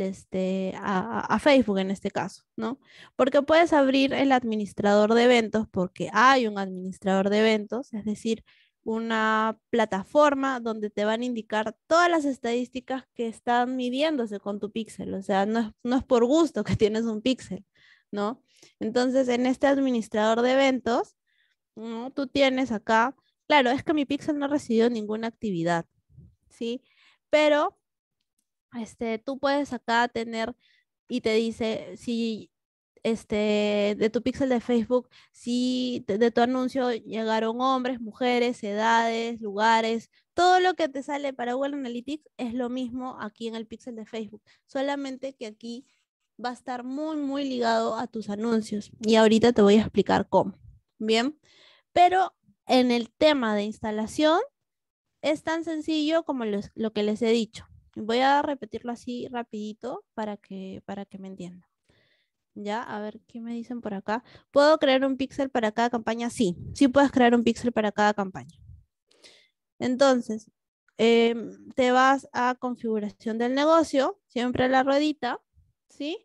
este, a, Facebook en este caso, ¿no? Porque puedes abrir el administrador de eventos porque hay un administrador de eventos, es decir, una plataforma donde te van a indicar todas las estadísticas que están midiéndose con tu pixel, o sea, no es, no es por gusto que tienes un pixel, ¿no? Entonces, en este administrador de eventos, ¿no? Tú tienes acá, claro, es que mi pixel no recibió ninguna actividad, ¿sí? Pero este, tú puedes acá tener y te dice si este, de tu pixel de Facebook, si de, de tu anuncio llegaron hombres, mujeres, edades, lugares, todo lo que te sale para Google Analytics es lo mismo aquí en el pixel de Facebook, solamente que aquí va a estar muy, muy ligado a tus anuncios. Y ahorita te voy a explicar cómo. Bien, pero en el tema de instalación es tan sencillo como lo que les he dicho. Voy a repetirlo así rapidito para que, para que me entiendan. Ya, a ver qué me dicen por acá. ¿Puedo crear un píxel para cada campaña? Sí, sí puedes crear un píxel para cada campaña. Entonces, em, te vas a configuración del negocio, siempre la ruedita, ¿sí?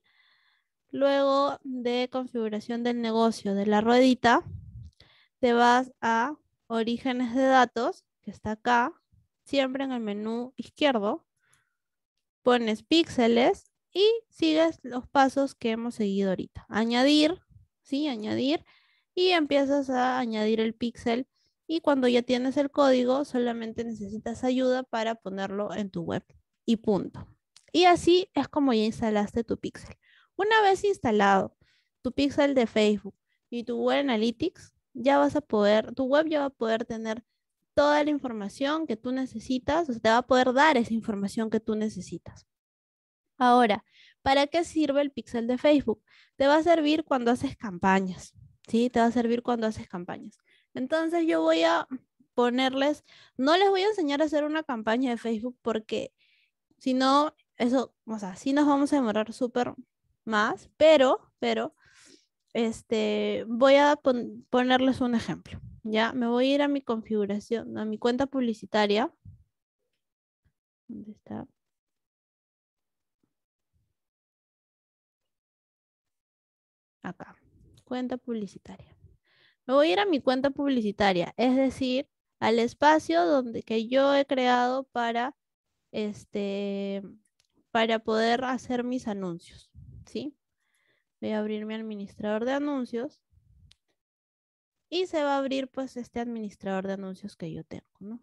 Luego de configuración del negocio de la ruedita, te vas a orígenes de datos, que está acá, siempre en el menú izquierdo, pones píxeles y sigues los pasos que hemos seguido ahorita. Añadir, ¿sí? Añadir y empiezas a añadir el píxel y cuando ya tienes el código solamente necesitas ayuda para ponerlo en tu web y punto. Y así es como ya instalaste tu píxel. Una vez instalado tu píxel de Facebook y tu web Analytics, ya vas a poder, tu web ya va a poder tener toda la información que tú necesitas, o sea, te va a poder dar esa información que tú necesitas. Ahora, ¿para qué sirve el pixel de Facebook? Te va a servir cuando haces campañas, ¿sí? Te va a servir cuando haces campañas. Entonces yo voy a ponerles, no les voy a enseñar a hacer una campaña de Facebook porque si no, eso, o sea, sí nos vamos a demorar súper más, pero, pero este, voy a ponerles un ejemplo, ¿ya? Me voy a ir a mi configuración, a mi cuenta publicitaria. ¿Dónde está? Acá, cuenta publicitaria. Me voy a ir a mi cuenta publicitaria, es decir, al espacio donde, que yo he creado para, este, para poder hacer mis anuncios, ¿sí? voy a abrir mi administrador de anuncios y se va a abrir pues este administrador de anuncios que yo tengo, ¿no?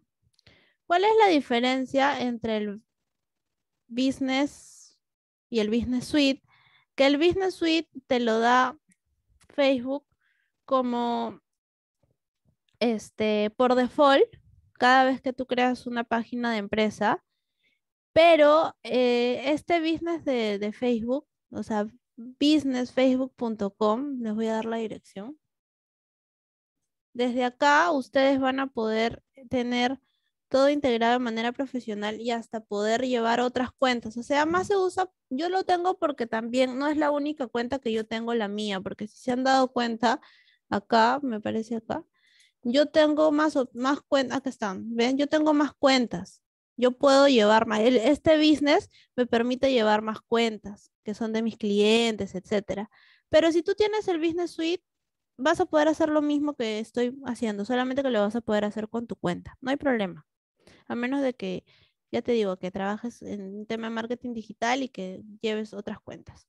¿Cuál es la diferencia entre el Business y el Business Suite? Que el Business Suite te lo da Facebook como este por default cada vez que tú creas una página de empresa, pero eh, este business de, de Facebook, o sea, businessfacebook.com. Les voy a dar la dirección. Desde acá ustedes van a poder tener todo integrado de manera profesional y hasta poder llevar otras cuentas. O sea, más se usa, yo lo tengo porque también no es la única cuenta que yo tengo la mía, porque si se han dado cuenta, acá, me parece acá, yo tengo más, más cuentas, que están, ven, yo tengo más cuentas yo puedo llevar más, este business me permite llevar más cuentas que son de mis clientes, etc. Pero si tú tienes el Business Suite, vas a poder hacer lo mismo que estoy haciendo, solamente que lo vas a poder hacer con tu cuenta, no hay problema. A menos de que, ya te digo, que trabajes en un tema de marketing digital y que lleves otras cuentas.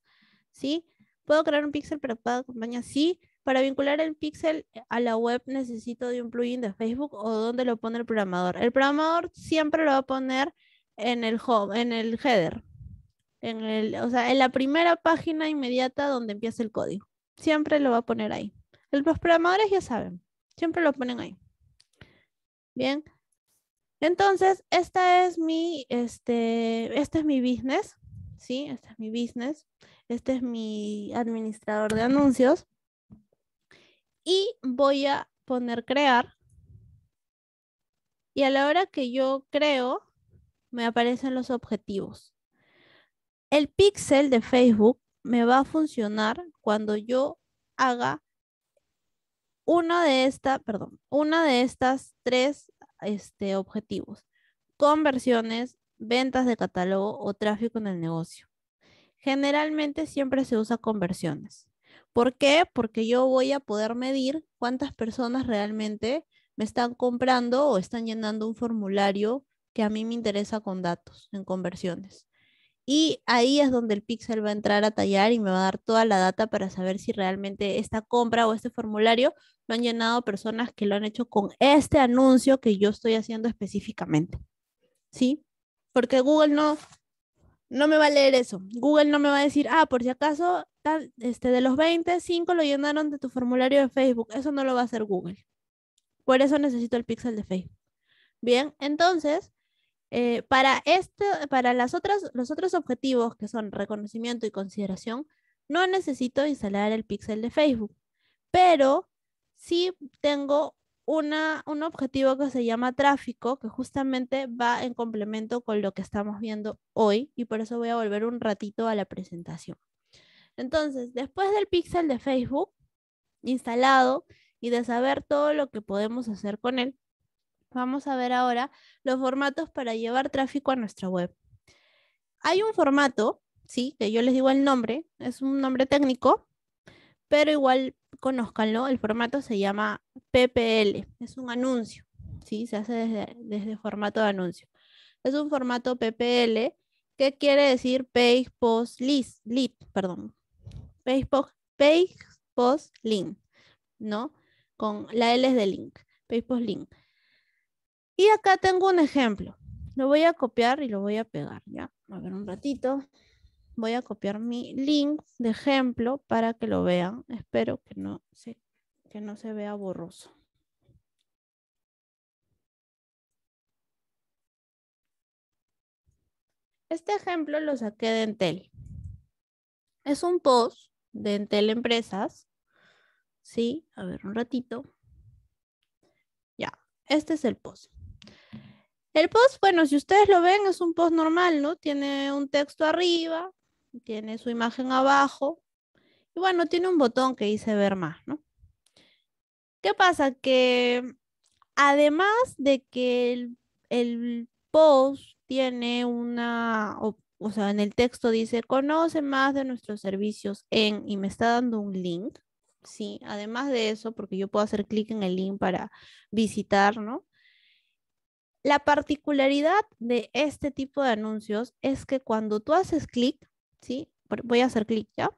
¿Sí? ¿Puedo crear un pixel para cada compañía Sí. Para vincular el pixel eh, a la web necesito de un plugin de Facebook o dónde lo pone el programador. El programador siempre lo va a poner en el en el header. En o sea, en la primera página inmediata donde empieza el código. Siempre lo va a poner ahí. Los programadores ya saben, siempre lo ponen ahí. Bien. Entonces, esta es mi, este, este es mi business, ¿sí? Este es mi business. Este es mi administrador de anuncios y voy a poner crear. Y a la hora que yo creo, me aparecen los objetivos. El pixel de Facebook me va a funcionar cuando yo haga una de esta, una de estas tres este, objetivos. Conversiones, ventas de catálogo o tráfico en el negocio. Generalmente siempre se usa conversiones. ¿Por qué? Porque yo voy a poder medir cuántas personas realmente me están comprando o están llenando un formulario que a mí me interesa con datos, en conversiones. Y ahí es donde el pixel va a entrar a tallar y me va a dar toda la data para saber si realmente esta compra o este formulario lo han llenado personas que lo han hecho con este anuncio que yo estoy haciendo específicamente. ¿Sí? Porque Google no, no me va a leer eso. Google no me va a decir, ah, por si acaso, este, de los 20, 5 lo llenaron de tu formulario de Facebook. Eso no lo va a hacer Google. Por eso necesito el pixel de Facebook. Bien, entonces, eh, para, este, para las otras, los otros objetivos que son reconocimiento y consideración, no necesito instalar el pixel de Facebook, pero sí tengo un objetivo que se llama tráfico, que justamente va en complemento con lo que estamos viendo hoy y por eso voy a volver un ratito a la presentación. Entonces, después del pixel de Facebook instalado y de saber todo lo que podemos hacer con él, vamos a ver ahora los formatos para llevar tráfico a nuestra web. Hay un formato, sí, que yo les digo el nombre, es un nombre técnico, pero igual conozcanlo, el formato se llama PPL, es un anuncio, ¿sí? se hace desde, formato de anuncio. Es un formato PPL que quiere decir Page Post List, perdón, page post, page post Link, ¿no? Con la L es de Link, Page Post Link. Y acá tengo un ejemplo. Lo voy a copiar y lo voy a pegar, ¿ya? A ver un ratito voy a copiar mi link de ejemplo para que lo vean. Espero que no se, que no se vea borroso. Este ejemplo lo saqué de Entel. Es un post de Entel Empresas. Sí, a ver un ratito. Ya, este es el post. El post, bueno, si ustedes lo ven, es un post normal, ¿no? Tiene un texto arriba, tiene su imagen abajo y bueno, tiene un botón que dice ver más, ¿no? ¿Qué pasa? Que mm, además de que el, post tiene una, o, o, sea, en el texto dice, conoce más de nuestros servicios en, y me está dando un link, ¿sí? Además de eso, porque yo puedo hacer clic en el link para visitar, ¿no? La particularidad de este tipo de anuncios es que cuando tú haces clic, Voy a hacer clic ya.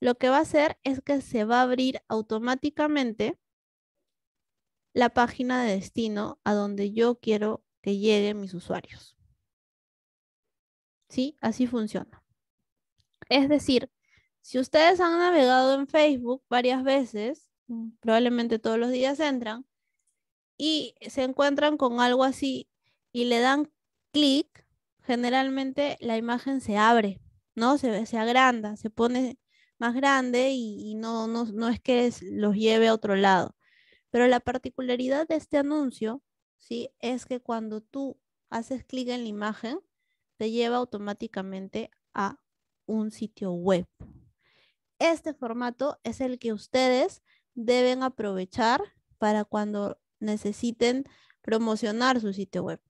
Lo que va a hacer es que se va a abrir automáticamente la página de destino a donde yo quiero que lleguen mis usuarios. ¿Sí? Así funciona. Es decir, si ustedes han navegado en Facebook varias veces, mm, probablemente todos los días entran, y se encuentran con algo así y le dan clic, generalmente la imagen se abre. ¿no? Se, agranda, se pone más grande y, no, no, es que los lleve a otro lado. Pero la particularidad de este anuncio, ¿sí? Es que cuando tú haces clic en la imagen, te lleva automáticamente a un sitio web. Este formato es el que ustedes deben aprovechar para cuando necesiten promocionar su sitio web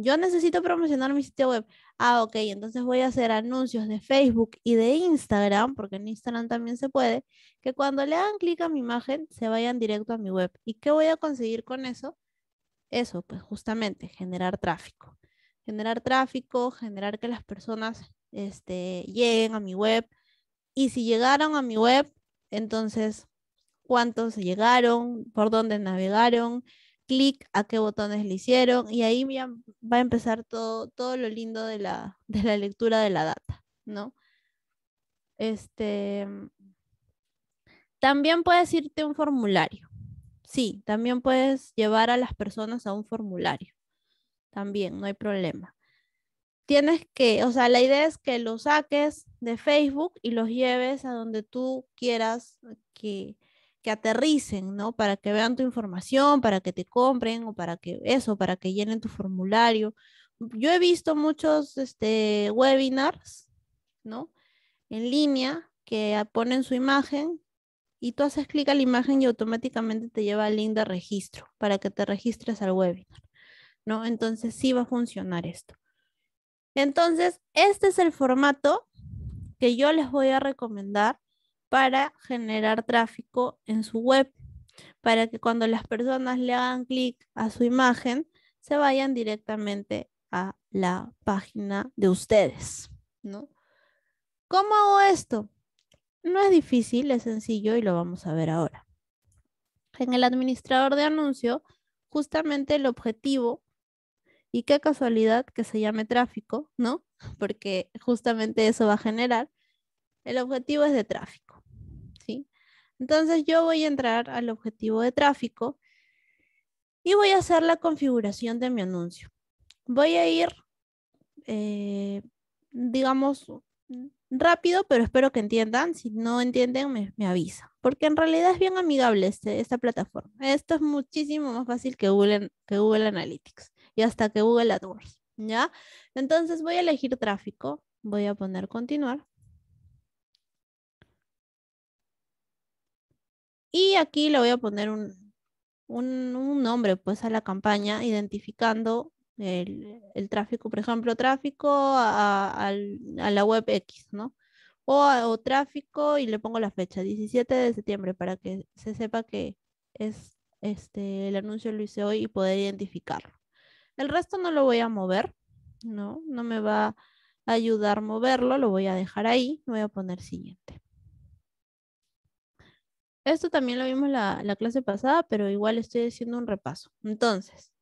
yo necesito promocionar mi sitio web. Ah, ok, entonces voy a hacer anuncios de Facebook y de Instagram, porque en Instagram también se puede, que cuando le hagan clic a mi imagen se vayan directo a mi web. ¿Y qué voy a conseguir con eso? Eso, pues justamente, generar tráfico. Generar tráfico, generar que las personas este, lleguen a mi web. Y si llegaron a mi web, entonces, ¿cuántos llegaron? ¿Por dónde navegaron? clic, a qué botones le hicieron y ahí va a empezar todo, todo lo lindo de la, lectura de la data, ¿no? Este, también puedes irte a un formulario. Sí, también puedes llevar a las personas a un formulario. También, no hay problema. Tienes que, o sea, la idea es que los saques de Facebook y los lleves a donde tú quieras que, aterricen, ¿no? Para que vean tu información, para que te compren o para que eso, para que llenen tu formulario. Yo he visto muchos este, webinars, ¿no? En línea que ponen su imagen y tú haces clic a la imagen y automáticamente te lleva al link de registro para que te registres al webinar, ¿no? Entonces sí va a funcionar esto. Entonces, este es el formato que yo les voy a recomendar para generar tráfico en su web, para que cuando las personas le hagan clic a su imagen, se vayan directamente a la página de ustedes, ¿no? ¿Cómo hago esto? No es difícil, es sencillo y lo vamos a ver ahora. En el administrador de anuncio, justamente el objetivo, y qué casualidad que se llame tráfico, ¿no? Porque justamente eso va a generar, el objetivo es de tráfico. Entonces yo voy a entrar al objetivo de tráfico y voy a hacer la configuración de mi anuncio. Voy a ir, eh, digamos, rápido, pero espero que entiendan. Si no entienden, me, avisa. Porque en realidad es bien amigable este, esta plataforma. Esto es muchísimo más fácil que Google, que Google Analytics y hasta que Google AdWords. ¿Ya? Entonces voy a elegir tráfico. Voy a poner continuar. Y aquí le voy a poner un, nombre pues a la campaña, identificando el, tráfico, por ejemplo, tráfico a, la web X, ¿no? O, tráfico y le pongo la fecha, 17 de septiembre, para que se sepa que es este, el anuncio lo hice hoy y poder identificarlo. El resto no lo voy a mover, ¿no? No me va a ayudar moverlo, lo voy a dejar ahí, voy a poner siguiente. Esto también lo vimos la, clase pasada, pero igual estoy haciendo un repaso. Entonces,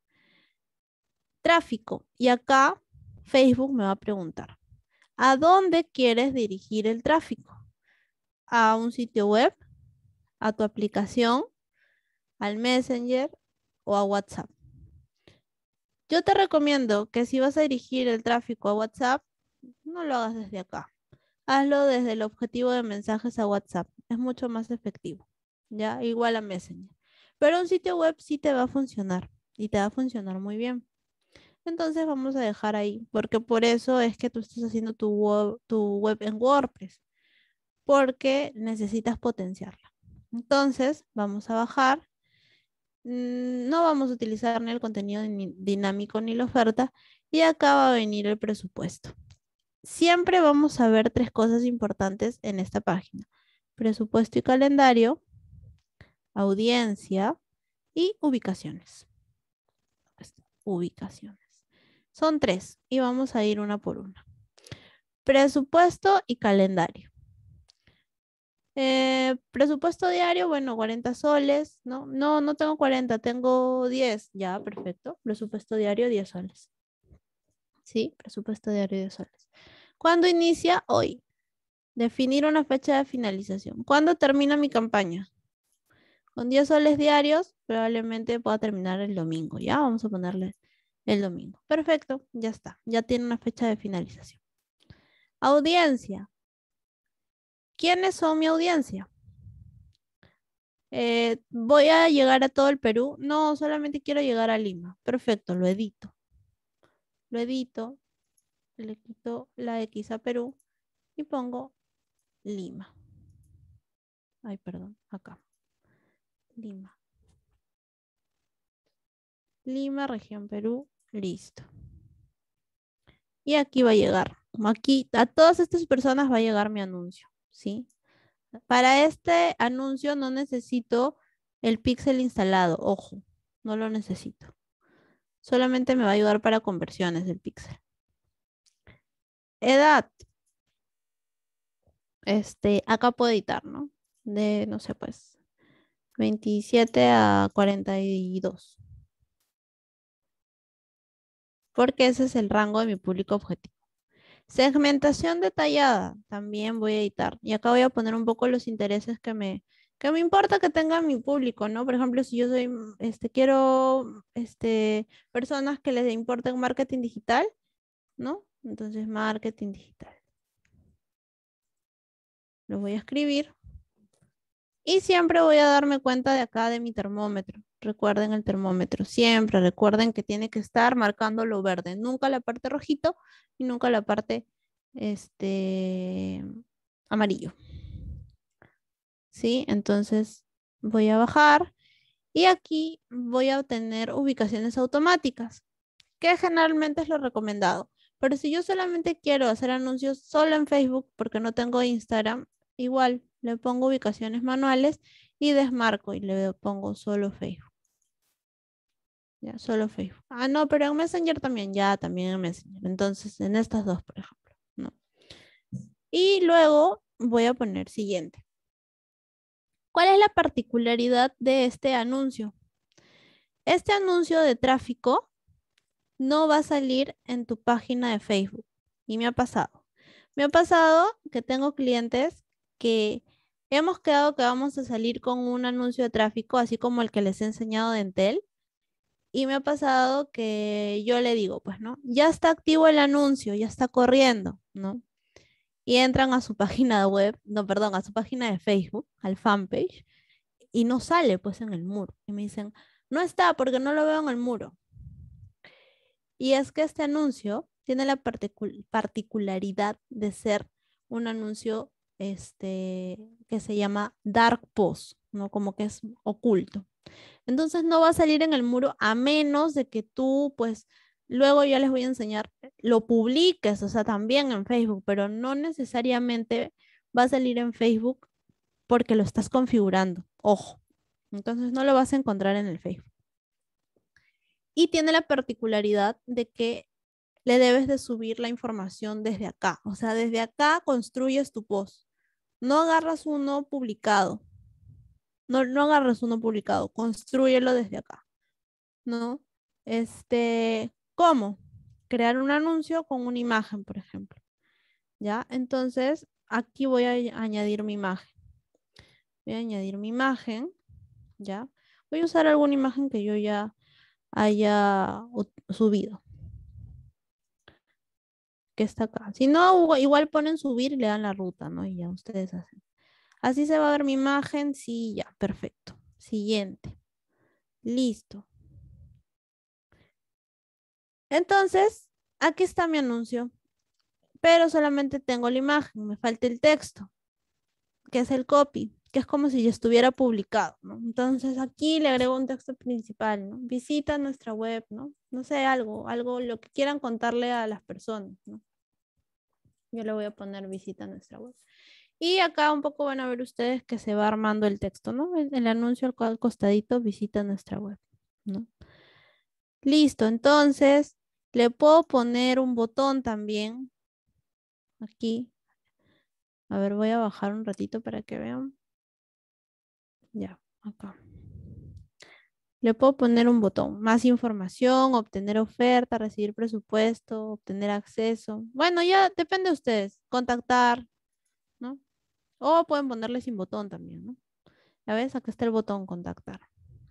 tráfico. Y acá Facebook me va a preguntar, ¿a dónde quieres dirigir el tráfico? ¿A un sitio web? ¿A tu aplicación? ¿Al Messenger? ¿O a WhatsApp? Yo te recomiendo que si vas a dirigir el tráfico a WhatsApp, no lo hagas desde acá. Hazlo desde el objetivo de mensajes a WhatsApp. Es mucho más efectivo ya igual a Messenger. Pero un sitio web sí te va a funcionar y te va a funcionar muy bien. Entonces vamos a dejar ahí, porque por eso es que tú estás haciendo tu web, tu en WordPress, porque necesitas potenciarla. Entonces vamos a bajar. Mm, no vamos a utilizar ni el contenido dinámico ni la oferta. Y acá va a venir el presupuesto. Siempre vamos a ver tres cosas importantes en esta página. Presupuesto y calendario, audiencia y ubicaciones. Ubicaciones. Son tres y vamos a ir una por una. Presupuesto y calendario. Eh, presupuesto diario, bueno, 40 soles, ¿no? No, no tengo 40, tengo 10, ya, perfecto. Presupuesto diario, 10 soles. Sí, presupuesto diario, 10 soles. ¿Cuándo inicia? Hoy. Definir una fecha de finalización. ¿Cuándo termina mi campaña? Con 10 soles diarios, probablemente pueda terminar el domingo. Ya vamos a ponerle el domingo. Perfecto, ya está. Ya tiene una fecha de finalización. Audiencia. ¿Quiénes son mi audiencia? Eh, voy a llegar a todo el Perú. No, solamente quiero llegar a Lima. Perfecto, lo edito. Lo edito. Le quito la X a Perú y pongo Lima. Ay, perdón, acá. Lima. Lima, región Perú, listo. Y aquí va a llegar, como aquí, a todas estas personas va a llegar mi anuncio, ¿sí? Para este anuncio no necesito el píxel instalado, ojo, no lo necesito. Solamente me va a ayudar para conversiones del píxel. Edad. Este, acá puedo editar, ¿no? De, no sé, pues, 27 a 42. Porque ese es el rango de mi público objetivo. Segmentación detallada. También voy a editar. Y acá voy a poner un poco los intereses que me, que me importa que tenga mi público, ¿no? Por ejemplo, si yo soy, este, quiero, este, personas que les importen marketing digital, ¿no? Entonces, marketing digital. Lo voy a escribir. Y siempre voy a darme cuenta de acá de mi termómetro. Recuerden el termómetro, siempre recuerden que tiene que estar marcando lo verde, nunca la parte rojito y nunca la parte este, amarillo. ¿Sí? Entonces voy a bajar y aquí voy a obtener ubicaciones automáticas, que generalmente es lo recomendado. Pero si yo solamente quiero hacer anuncios solo en Facebook porque no tengo Instagram, igual le pongo ubicaciones manuales y desmarco y le pongo solo Facebook. Ya, solo Facebook. Ah, no, pero en Messenger también, ya, también en Messenger. Entonces, en estas dos, por ejemplo. Y luego voy a poner siguiente. ¿Cuál es la particularidad de este anuncio? Este anuncio de tráfico no va a salir en tu página de Facebook. Y me ha pasado. Me ha pasado que tengo clientes que Hemos quedado que vamos a salir con un anuncio de tráfico, así como el que les he enseñado de Entel. Y me ha pasado que yo le digo, pues, ¿no? Ya está activo el anuncio, ya está corriendo, ¿no? Y entran a su página de web, no, perdón, a su página de Facebook, al fanpage, y no sale, pues, en el muro. Y me dicen, no está porque no lo veo en el muro. Y es que este anuncio tiene la particularidad de ser un anuncio este, que se llama dark post, ¿no? Como que es oculto. Entonces no va a salir en el muro a menos de que tú, pues, luego ya les voy a enseñar, eh, lo publiques, o sea, también en Facebook, pero no necesariamente va a salir en Facebook porque lo estás configurando, ojo. Entonces no lo vas a encontrar en el Facebook. Y tiene la particularidad de que le debes de subir la información desde acá. O sea, desde acá construyes tu post. No agarras uno publicado. No, agarras uno publicado. Construyelo desde acá. ¿No? Este, ¿cómo? Crear un anuncio con una imagen, por ejemplo. ¿Ya? Entonces, aquí voy a añadir mi imagen. Voy a añadir mi imagen. ¿Ya? Voy a usar alguna imagen que yo ya haya subido que está acá. Si no, igual ponen subir y le dan la ruta, ¿no? Y ya ustedes hacen. Así se va a ver mi imagen. Sí, ya, perfecto. Siguiente. Listo. Entonces, aquí está mi anuncio. Pero solamente tengo la imagen, me falta el texto, que es el copy, que es como si ya estuviera publicado, ¿no? Entonces aquí le agrego un texto principal, ¿no? Visita nuestra web, ¿no? No sé, algo, algo, lo que quieran contarle a las personas, ¿no? Yo le voy a poner visita a nuestra web. Y acá un poco van a ver ustedes que se va armando el texto, ¿no? El, anuncio al costadito, visita nuestra web, ¿no? Listo, entonces le puedo poner un botón también. Aquí. A ver, voy a bajar un ratito para que vean. Ya, acá. Le puedo poner un botón, más información, obtener oferta, recibir presupuesto, obtener acceso. Bueno, ya depende de ustedes, contactar, ¿no? O pueden ponerle sin botón también, ¿no? Ya ves? Acá está el botón contactar,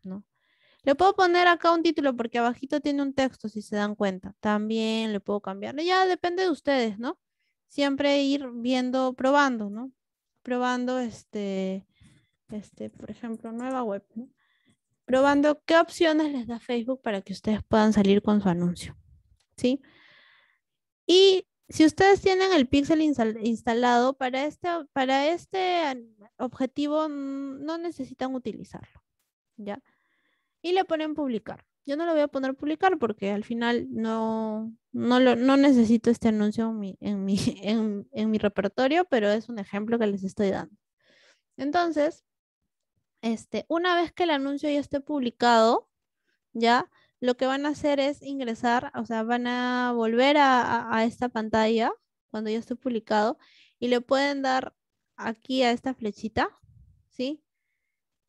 ¿no? Le puedo poner acá un título porque abajito tiene un texto, si se dan cuenta. También le puedo cambiar. Ya depende de ustedes, ¿no? Siempre ir viendo, probando, ¿no? Probando, este, este, por ejemplo, nueva web, ¿no? probando qué opciones les da Facebook para que ustedes puedan salir con su anuncio. ¿Sí? Y si ustedes tienen el pixel instalado, para este, para este objetivo no necesitan utilizarlo. ¿Ya? Y le ponen publicar. Yo no lo voy a poner publicar porque al final no, no, no necesito este anuncio en mi, en mi, en mi repertorio, pero es un ejemplo que les estoy dando. Entonces, este, una vez que el anuncio ya esté publicado, ya lo que van a hacer es ingresar, o sea, van a volver a, esta pantalla cuando ya esté publicado y le pueden dar aquí a esta flechita, ¿sí?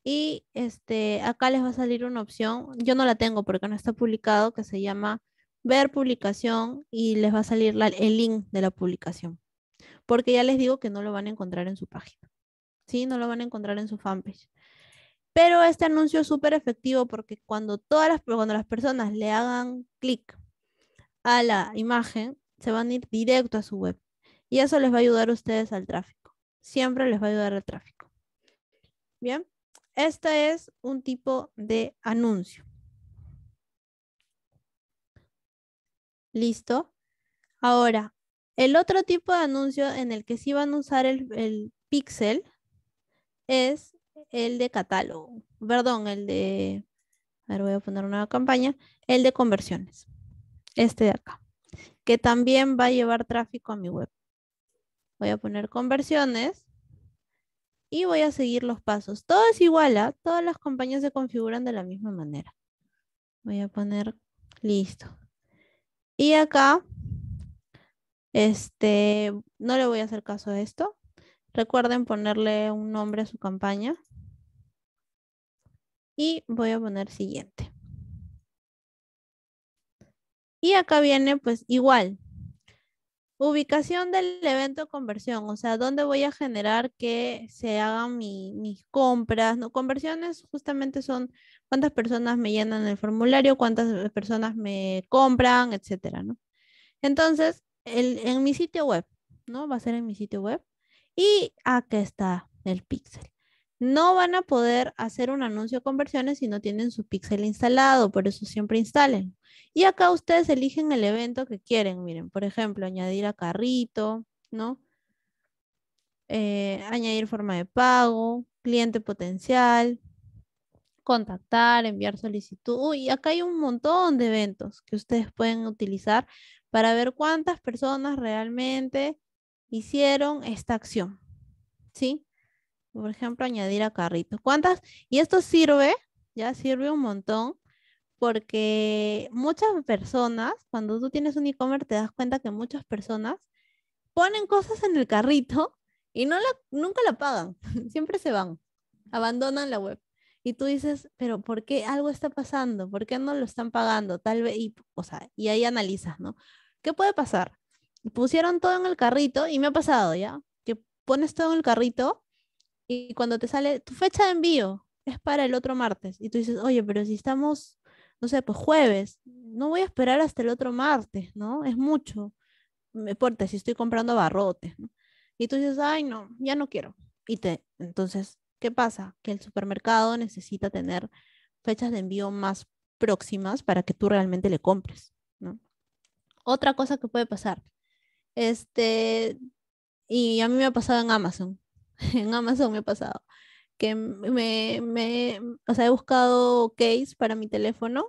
Y este, acá les va a salir una opción, yo no la tengo porque no está publicado, que se llama ver publicación y les va a salir el link de la publicación. Porque ya les digo que no lo van a encontrar en su página. Sí, no lo van a encontrar en su fanpage. Pero este anuncio es súper efectivo porque cuando todas las, cuando las personas le hagan clic a la imagen, se van a ir directo a su web. Y eso les va a ayudar a ustedes al tráfico. Siempre les va a ayudar al tráfico. Bien, este es un tipo de anuncio. Listo. Ahora, el otro tipo de anuncio en el que sí van a usar el, el pixel es el de catálogo, perdón, el de, a ver, voy a poner una campaña, el de conversiones, este de acá, que también va a llevar tráfico a mi web. Voy a poner conversiones y voy a seguir los pasos. Todo es igual, ¿eh? todas las campañas se configuran de la misma manera. Voy a poner listo. Y acá, este, no le voy a hacer caso a esto. Recuerden ponerle un nombre a su campaña y voy a poner siguiente. Y acá viene pues igual. Ubicación del evento conversión, o sea, dónde voy a generar que se hagan mis compras, ¿no? Conversiones justamente son cuántas personas me llenan el formulario, cuántas personas me compran, etcétera, Entonces, en mi sitio web, ¿no? Va a ser en mi sitio web. Y aquí está el píxel no van a poder hacer un anuncio de conversiones si no tienen su pixel instalado, por eso siempre instalen. Y acá ustedes eligen el evento que quieren, miren, por ejemplo, añadir a carrito, ¿no? Eh, añadir forma de pago, cliente potencial, contactar, enviar solicitud. Y acá hay un montón de eventos que ustedes pueden utilizar para ver cuántas personas realmente hicieron esta acción, ¿sí? Por ejemplo, añadir a carrito ¿Cuántas? Y esto sirve, ya sirve un montón, porque muchas personas, cuando tú tienes un e-commerce, te das cuenta que muchas personas ponen cosas en el carrito y no la, nunca la pagan. Siempre se van, abandonan la web. Y tú dices, pero ¿por qué algo está pasando? ¿Por qué no lo están pagando? Tal vez, y, o sea, y ahí analizas, ¿no? ¿Qué puede pasar? Pusieron todo en el carrito y me ha pasado ya, que pones todo en el carrito y cuando te sale tu fecha de envío es para el otro martes y tú dices, oye, pero si estamos, no sé, pues jueves, no voy a esperar hasta el otro martes, ¿no? Es mucho. Me importa si estoy comprando barrotes, Y tú dices, ay, no, ya no quiero. Y te, entonces, ¿qué pasa? Que el supermercado necesita tener fechas de envío más próximas para que tú realmente le compres, ¿no? Otra cosa que puede pasar, este, y a mí me ha pasado en Amazon, en Amazon me ha pasado, que me, me, o sea, he buscado case para mi teléfono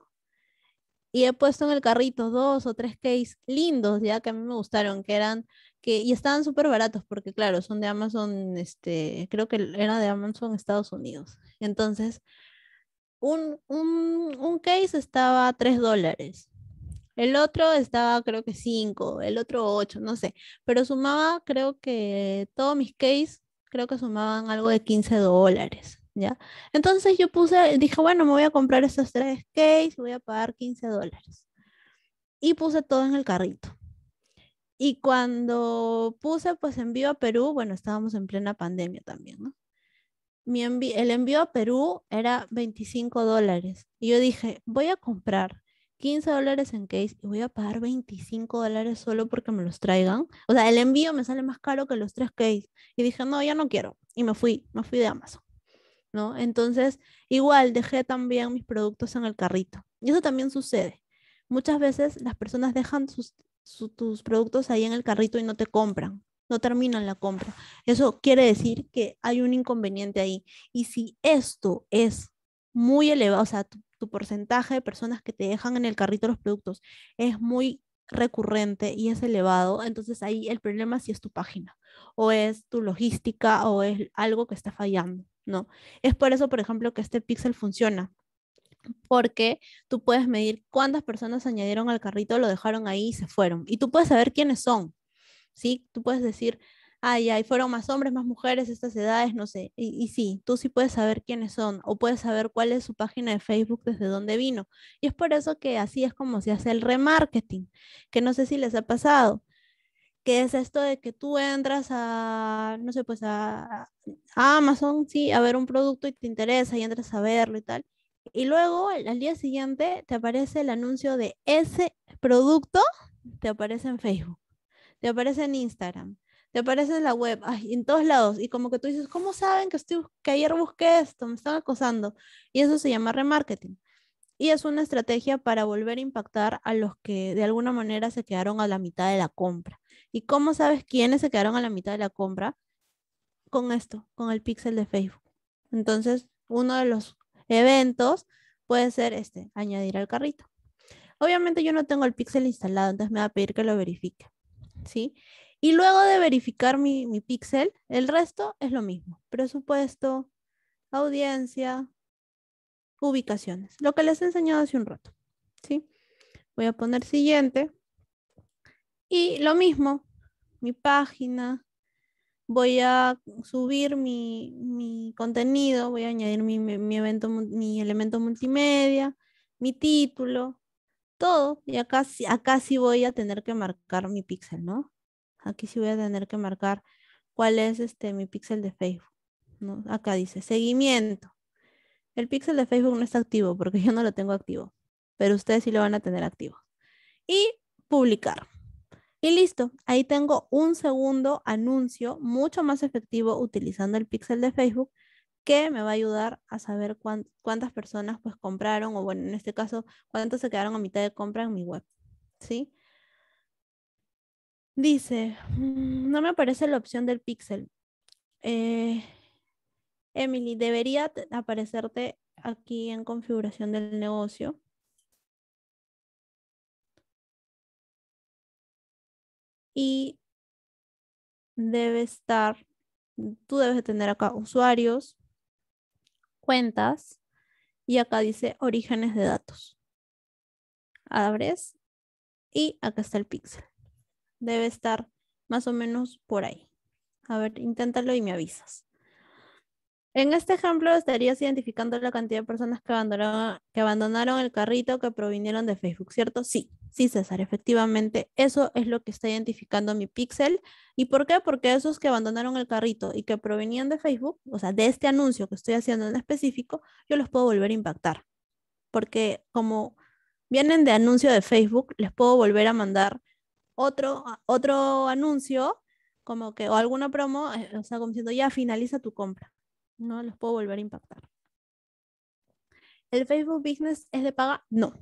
y he puesto en el carrito dos o tres case lindos, ya que a mí me gustaron, que eran, que, y estaban súper baratos, porque claro, son de Amazon, este, creo que era de Amazon Estados Unidos. Entonces, un, un, un case estaba a 3 dólares. El otro estaba creo que 5, el otro 8, no sé. Pero sumaba creo que todos mis case creo que sumaban algo de 15 dólares, ¿ya? Entonces yo puse, dije, bueno, me voy a comprar estos tres cakes, voy a pagar 15 dólares. Y puse todo en el carrito. Y cuando puse, pues envío a Perú, bueno, estábamos en plena pandemia también, ¿no? Mi el envío a Perú era 25 dólares. Y yo dije, voy a comprar 15 dólares en case y voy a pagar 25 dólares solo porque me los traigan. O sea, el envío me sale más caro que los tres case. Y dije, no, ya no quiero. Y me fui, me fui de Amazon. ¿No? Entonces, igual dejé también mis productos en el carrito. Y eso también sucede. Muchas veces las personas dejan sus, tus productos ahí en el carrito y no te compran, no terminan la compra. Eso quiere decir que hay un inconveniente ahí. Y si esto es muy elevado, o sea, tu tu porcentaje de personas que te dejan en el carrito los productos es muy recurrente y es elevado, entonces ahí el problema sí es tu página o es tu logística o es algo que está fallando, ¿no? Es por eso, por ejemplo, que este pixel funciona, porque tú puedes medir cuántas personas añadieron al carrito, lo dejaron ahí y se fueron, y tú puedes saber quiénes son, ¿sí? Tú puedes decir, ay, ahí fueron más hombres, más mujeres, estas edades, no sé. Y, sí, tú sí puedes saber quiénes son o puedes saber cuál es su página de Facebook, desde dónde vino. Y es por eso que así es como se hace el remarketing, que no sé si les ha pasado que es esto de que tú entras a, no sé, pues a, Amazon, sí, a ver un producto y te interesa y entras a verlo y tal. Y luego al día siguiente te aparece el anuncio de ese producto, te aparece en Facebook, te aparece en Instagram, te aparece en la web, en todos lados, y como que tú dices, ¿cómo saben que, estoy, que ayer busqué esto? Me están acosando. Y eso se llama remarketing. Y es una estrategia para volver a impactar a los que de alguna manera se quedaron a la mitad de la compra. ¿Y cómo sabes quiénes se quedaron a la mitad de la compra? Con esto, con el pixel de Facebook. Entonces, uno de los eventos puede ser este, añadir al carrito. Obviamente yo no tengo el pixel instalado, entonces me va a pedir que lo verifique. ¿Sí? Y luego de verificar mi, píxel, el resto es lo mismo. Presupuesto, audiencia, ubicaciones. Lo que les he enseñado hace un rato. ¿sí? Voy a poner siguiente. Y lo mismo, mi página. Voy a subir mi, contenido, voy a añadir mi, evento, mi elemento multimedia, mi título, todo. Y acá, acá sí voy a tener que marcar mi píxel, ¿no? Aquí sí voy a tener que marcar cuál es este, mi píxel de Facebook. Acá dice seguimiento. El píxel de Facebook no está activo porque yo no lo tengo activo, pero ustedes sí lo van a tener activo. Y publicar. Y listo, ahí tengo un segundo anuncio mucho más efectivo utilizando el píxel de Facebook que me va a ayudar a saber cuántas personas pues compraron o bueno, en este caso, cuántos se quedaron a mitad de compra en mi web. ¿Sí? Dice, mm, no me aparece la opción del pixel. Eh, Emily, debería aparecerte aquí en configuración del negocio. Y debe estar, tú debes de tener acá usuarios, cuentas, y acá dice orígenes de datos. Abres y acá está el pixel debe estar más o menos por ahí. A ver, inténtalo y me avisas. En este ejemplo estarías identificando la cantidad de personas que abandonaron, que abandonaron el carrito que provinieron de Facebook, ¿cierto? Sí, sí, César, efectivamente, eso es lo que está identificando mi pixel. ¿Y por qué? Porque esos que abandonaron el carrito y que provenían de Facebook, o sea, de este anuncio que estoy haciendo en específico, yo los puedo volver a impactar. Porque como vienen de anuncio de Facebook, les puedo volver a mandar otro, otro anuncio, como que, o alguna promo, eh, o sea, como diciendo, ya finaliza tu compra. No los puedo volver a impactar. ¿El Facebook Business es de paga? No,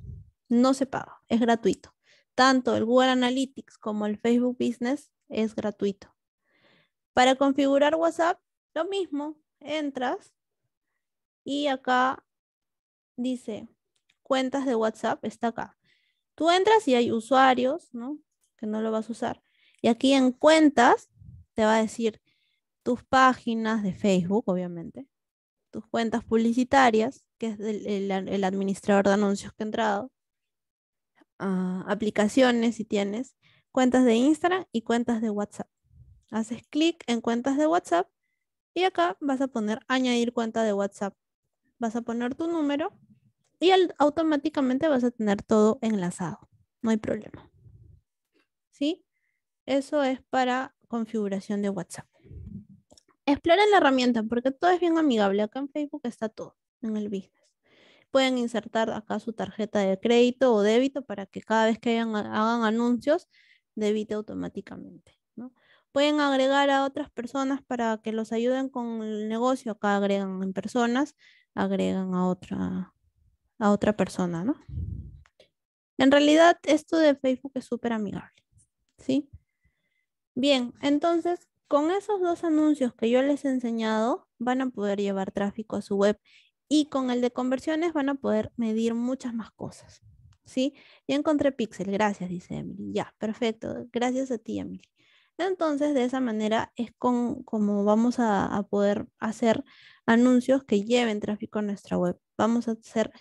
no se paga, es gratuito. Tanto el Google Analytics como el Facebook Business es gratuito. Para configurar WhatsApp, lo mismo, entras y acá dice cuentas de WhatsApp, está acá. Tú entras y hay usuarios, ¿no? que no lo vas a usar. Y aquí en cuentas te va a decir tus páginas de Facebook, obviamente, tus cuentas publicitarias, que es el, administrador de anuncios que ha entrado, ah, aplicaciones si tienes, cuentas de Instagram y cuentas de WhatsApp. Haces clic en cuentas de WhatsApp y acá vas a poner añadir cuenta de WhatsApp. Vas a poner tu número y automáticamente vas a tener todo enlazado. No hay problema. ¿sí? Eso es para configuración de WhatsApp. Exploren la herramienta porque todo es bien amigable. Acá en Facebook está todo, en el business. Pueden insertar acá su tarjeta de crédito o débito para que cada vez que hagan anuncios, debite automáticamente. Pueden agregar a otras personas para que los ayuden con el negocio. Acá agregan en personas, agregan a otra, a otra persona. ¿no? En realidad, esto de Facebook es súper amigable. ¿sí? Bien, entonces con esos dos anuncios que yo les he enseñado, van a poder llevar tráfico a su web y con el de conversiones van a poder medir muchas más cosas, ¿sí? Ya encontré Pixel, gracias, dice Emily. Ya, perfecto, gracias a ti, Emily. Entonces, de esa manera es como vamos a poder hacer anuncios que lleven tráfico a nuestra web. Vamos a, hacer,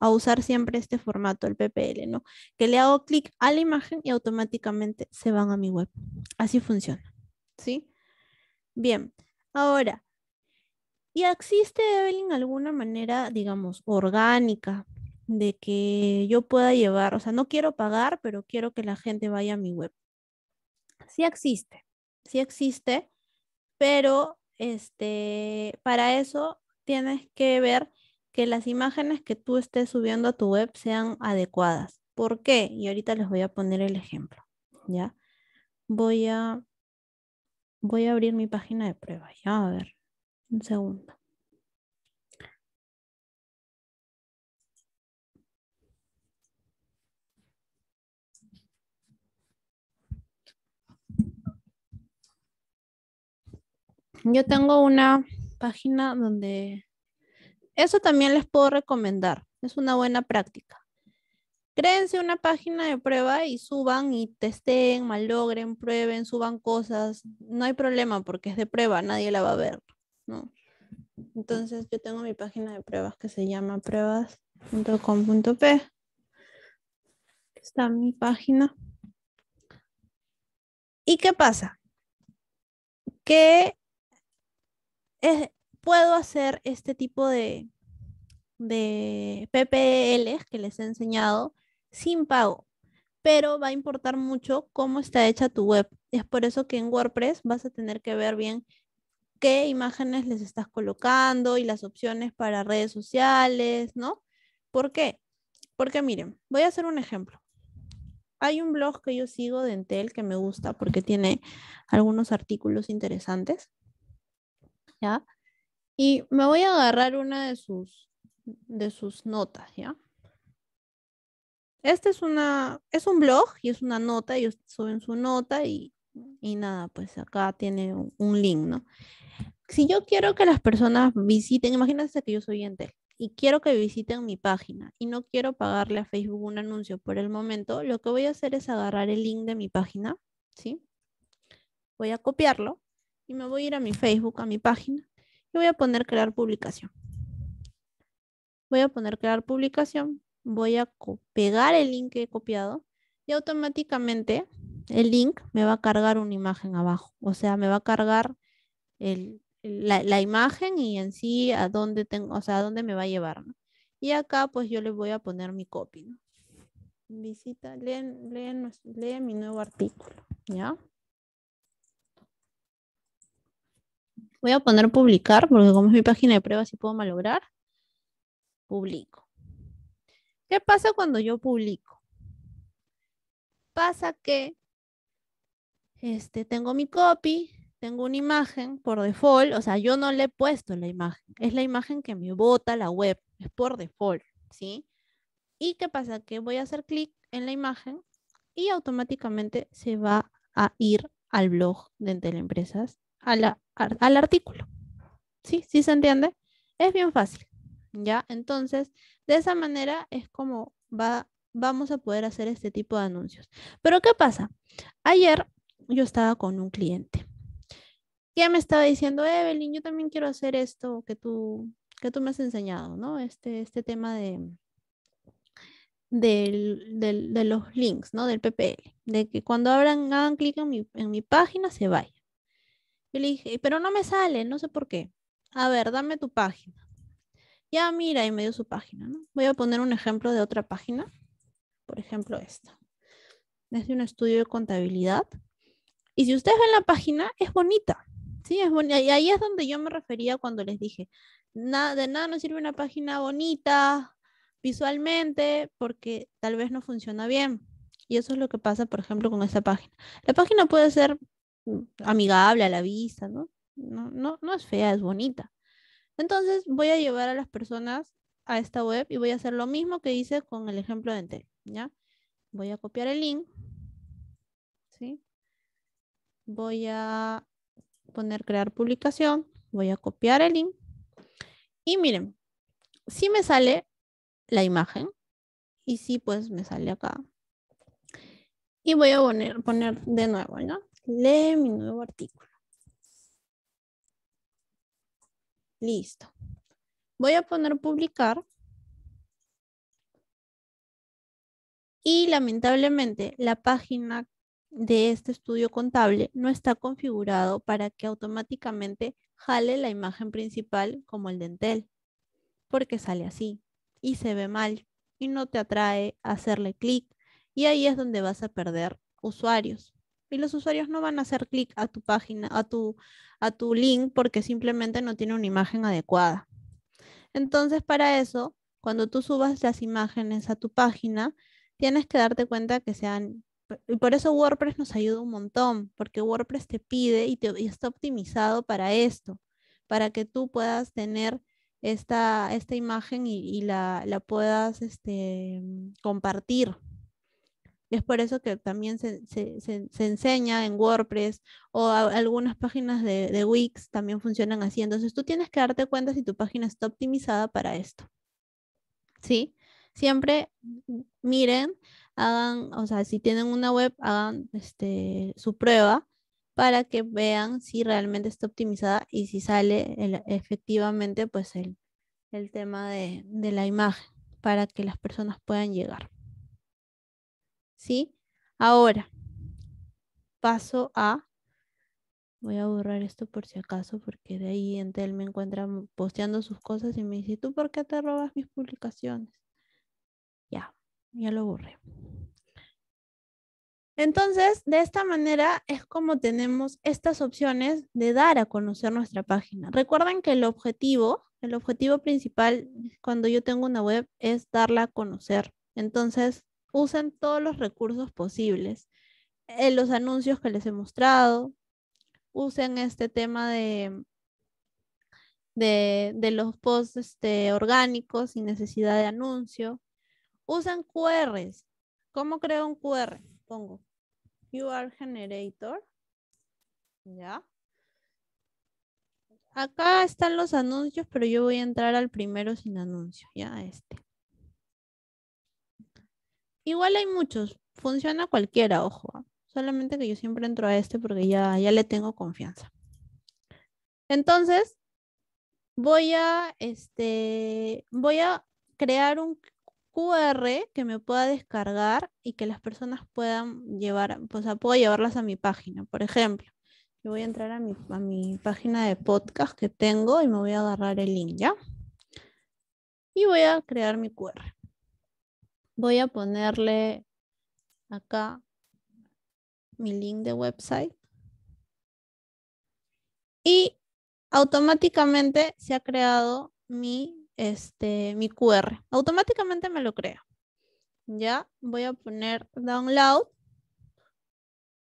a usar siempre este formato, el PPL, ¿no? Que le hago clic a la imagen y automáticamente se van a mi web. Así funciona, ¿sí? Bien, ahora, ¿y existe, Evelyn, alguna manera, digamos, orgánica de que yo pueda llevar, o sea, no quiero pagar, pero quiero que la gente vaya a mi web? Sí existe, sí existe, pero este, para eso tienes que ver que las imágenes que tú estés subiendo a tu web sean adecuadas. ¿Por qué? Y ahorita les voy a poner el ejemplo, ¿ya? Voy a, voy a abrir mi página de prueba, ya, a ver, un segundo. yo tengo una página donde eso también les puedo recomendar. Es una buena práctica. Créense una página de prueba y suban y testen malogren, prueben, suban cosas. No hay problema porque es de prueba, nadie la va a ver, Entonces yo tengo mi página de pruebas que se llama pruebas.com.p. Está mi página. ¿Y qué pasa? Que puedo hacer este tipo de, de PPLs que les he enseñado sin pago, pero va a importar mucho cómo está hecha tu web. Es por eso que en WordPress vas a tener que ver bien qué imágenes les estás colocando y las opciones para redes sociales, ¿no? ¿Por qué? Porque miren, voy a hacer un ejemplo. Hay un blog que yo sigo de Entel que me gusta porque tiene algunos artículos interesantes. Y me voy a agarrar una de sus, de sus notas, ¿ya? Este es, una, es un blog y es una nota, ellos suben su nota y, nada, pues acá tiene un, link, ¿no? Si yo quiero que las personas visiten, imagínense que yo soy Intel y quiero que visiten mi página y no quiero pagarle a Facebook un anuncio por el momento, lo que voy a hacer es agarrar el link de mi página, ¿sí? Voy a copiarlo me voy a ir a mi Facebook, a mi página, y voy a poner crear publicación. Voy a poner crear publicación, voy a pegar el link que he copiado y automáticamente el link me va a cargar una imagen abajo, o sea, me va a cargar la, imagen y en sí a dónde tengo, sea, dónde me va a llevar. Y acá pues yo le voy a poner mi copy. Visita, lee leen mi nuevo artículo, ¿ya? Voy a poner publicar, porque como es mi página de pruebas, si puedo malograr. Publico. ¿Qué pasa cuando yo publico? Pasa que este, tengo mi copy, tengo una imagen por default, o sea, yo no le he puesto la imagen, es la imagen que me bota la web, es por default, ¿sí? ¿Y qué pasa? Que voy a hacer clic en la imagen y automáticamente se va a ir al blog de empresas a la al artículo. ¿Sí? ¿Sí se entiende? Es bien fácil, ¿ya? Entonces, de esa manera es como va, vamos a poder hacer este tipo de anuncios. Pero, ¿qué pasa? Ayer yo estaba con un cliente que me estaba diciendo, Evelyn, yo también quiero hacer esto que tú, que tú me has enseñado, ¿no? Este, este tema de, de los links, ¿no? Del PPL, de que cuando abran, hagan clic en mi, en mi página, se vaya. Yo le dije, eh, pero no me sale, no sé por qué. A ver, dame tu página. Ya mira, y me dio su página, Voy a poner un ejemplo de otra página. Por ejemplo, esta. Es de un estudio de contabilidad. Y si ustedes ven la página, es bonita. Sí, es bonita. Y ahí es donde yo me refería cuando les dije, nada, de nada nos sirve una página bonita visualmente porque tal vez no funciona bien. Y eso es lo que pasa, por ejemplo, con esta página. La página puede ser Mm, amigable a la vista, ¿no? No, no, es fea, es bonita. Entonces voy a llevar a las personas a esta web y voy a hacer lo mismo que hice con el ejemplo de Entel, ¿ya? Voy a copiar el link, ¿sí? Voy a poner crear publicación, voy a copiar el link y miren, si me sale la imagen y si pues me sale acá. Y voy a poner, poner de nuevo, ¿no? Lee mi nuevo artículo. Listo. Voy a poner publicar. Y lamentablemente la página de este estudio contable no está configurado para que automáticamente jale la imagen principal como el dentel, porque sale así y se ve mal y no te atrae a hacerle clic y ahí es donde vas a perder usuarios y los usuarios no van a hacer clic a tu página, a tu, a tu link porque simplemente no tiene una imagen adecuada. Entonces, para eso, cuando tú subas las imágenes a tu página, tienes que darte cuenta que sean... Y por eso WordPress nos ayuda un montón, porque WordPress te pide y, te, está optimizado para esto, para que tú puedas tener esta, esta imagen y, la, puedas este, compartir es por eso que también se, enseña en WordPress o algunas páginas de, Wix también funcionan así. Entonces tú tienes que darte cuenta si tu página está optimizada para esto. ¿Sí? Siempre miren, hagan, o sea, si tienen una web, hagan este, su prueba para que vean si realmente está optimizada y si sale efectivamente pues el, tema de, la imagen para que las personas puedan llegar. ¿sí? Ahora, paso a, voy a borrar esto por si acaso, porque de ahí Entel me encuentra posteando sus cosas y me dice, ¿tú por qué te robas mis publicaciones? Ya, ya lo borré. Entonces, de esta manera es como tenemos estas opciones de dar a conocer nuestra página. Recuerden que el objetivo, el objetivo principal cuando yo tengo una web es darla a conocer. Entonces, Usen todos los recursos posibles. En eh, los anuncios que les he mostrado, usen este tema de, de, los posts este, orgánicos sin necesidad de anuncio. Usen QRs. ¿Cómo creo un QR? Pongo QR Generator. ¿Ya? Acá están los anuncios, pero yo voy a entrar al primero sin anuncio, ya este. Igual hay muchos, funciona cualquiera, ojo. ¿ah? Solamente que yo siempre entro a este porque ya, ya le tengo confianza. Entonces, voy a, este, voy a crear un QR que me pueda descargar y que las personas puedan llevar, pues sea, ah, puedo llevarlas a mi página, por ejemplo. Yo voy a entrar a mi, a mi página de podcast que tengo y me voy a agarrar el link, ¿ya? Y voy a crear mi QR. Voy a ponerle acá mi link de website. Y automáticamente se ha creado mi, este, mi QR. Automáticamente me lo crea. Ya voy a poner download.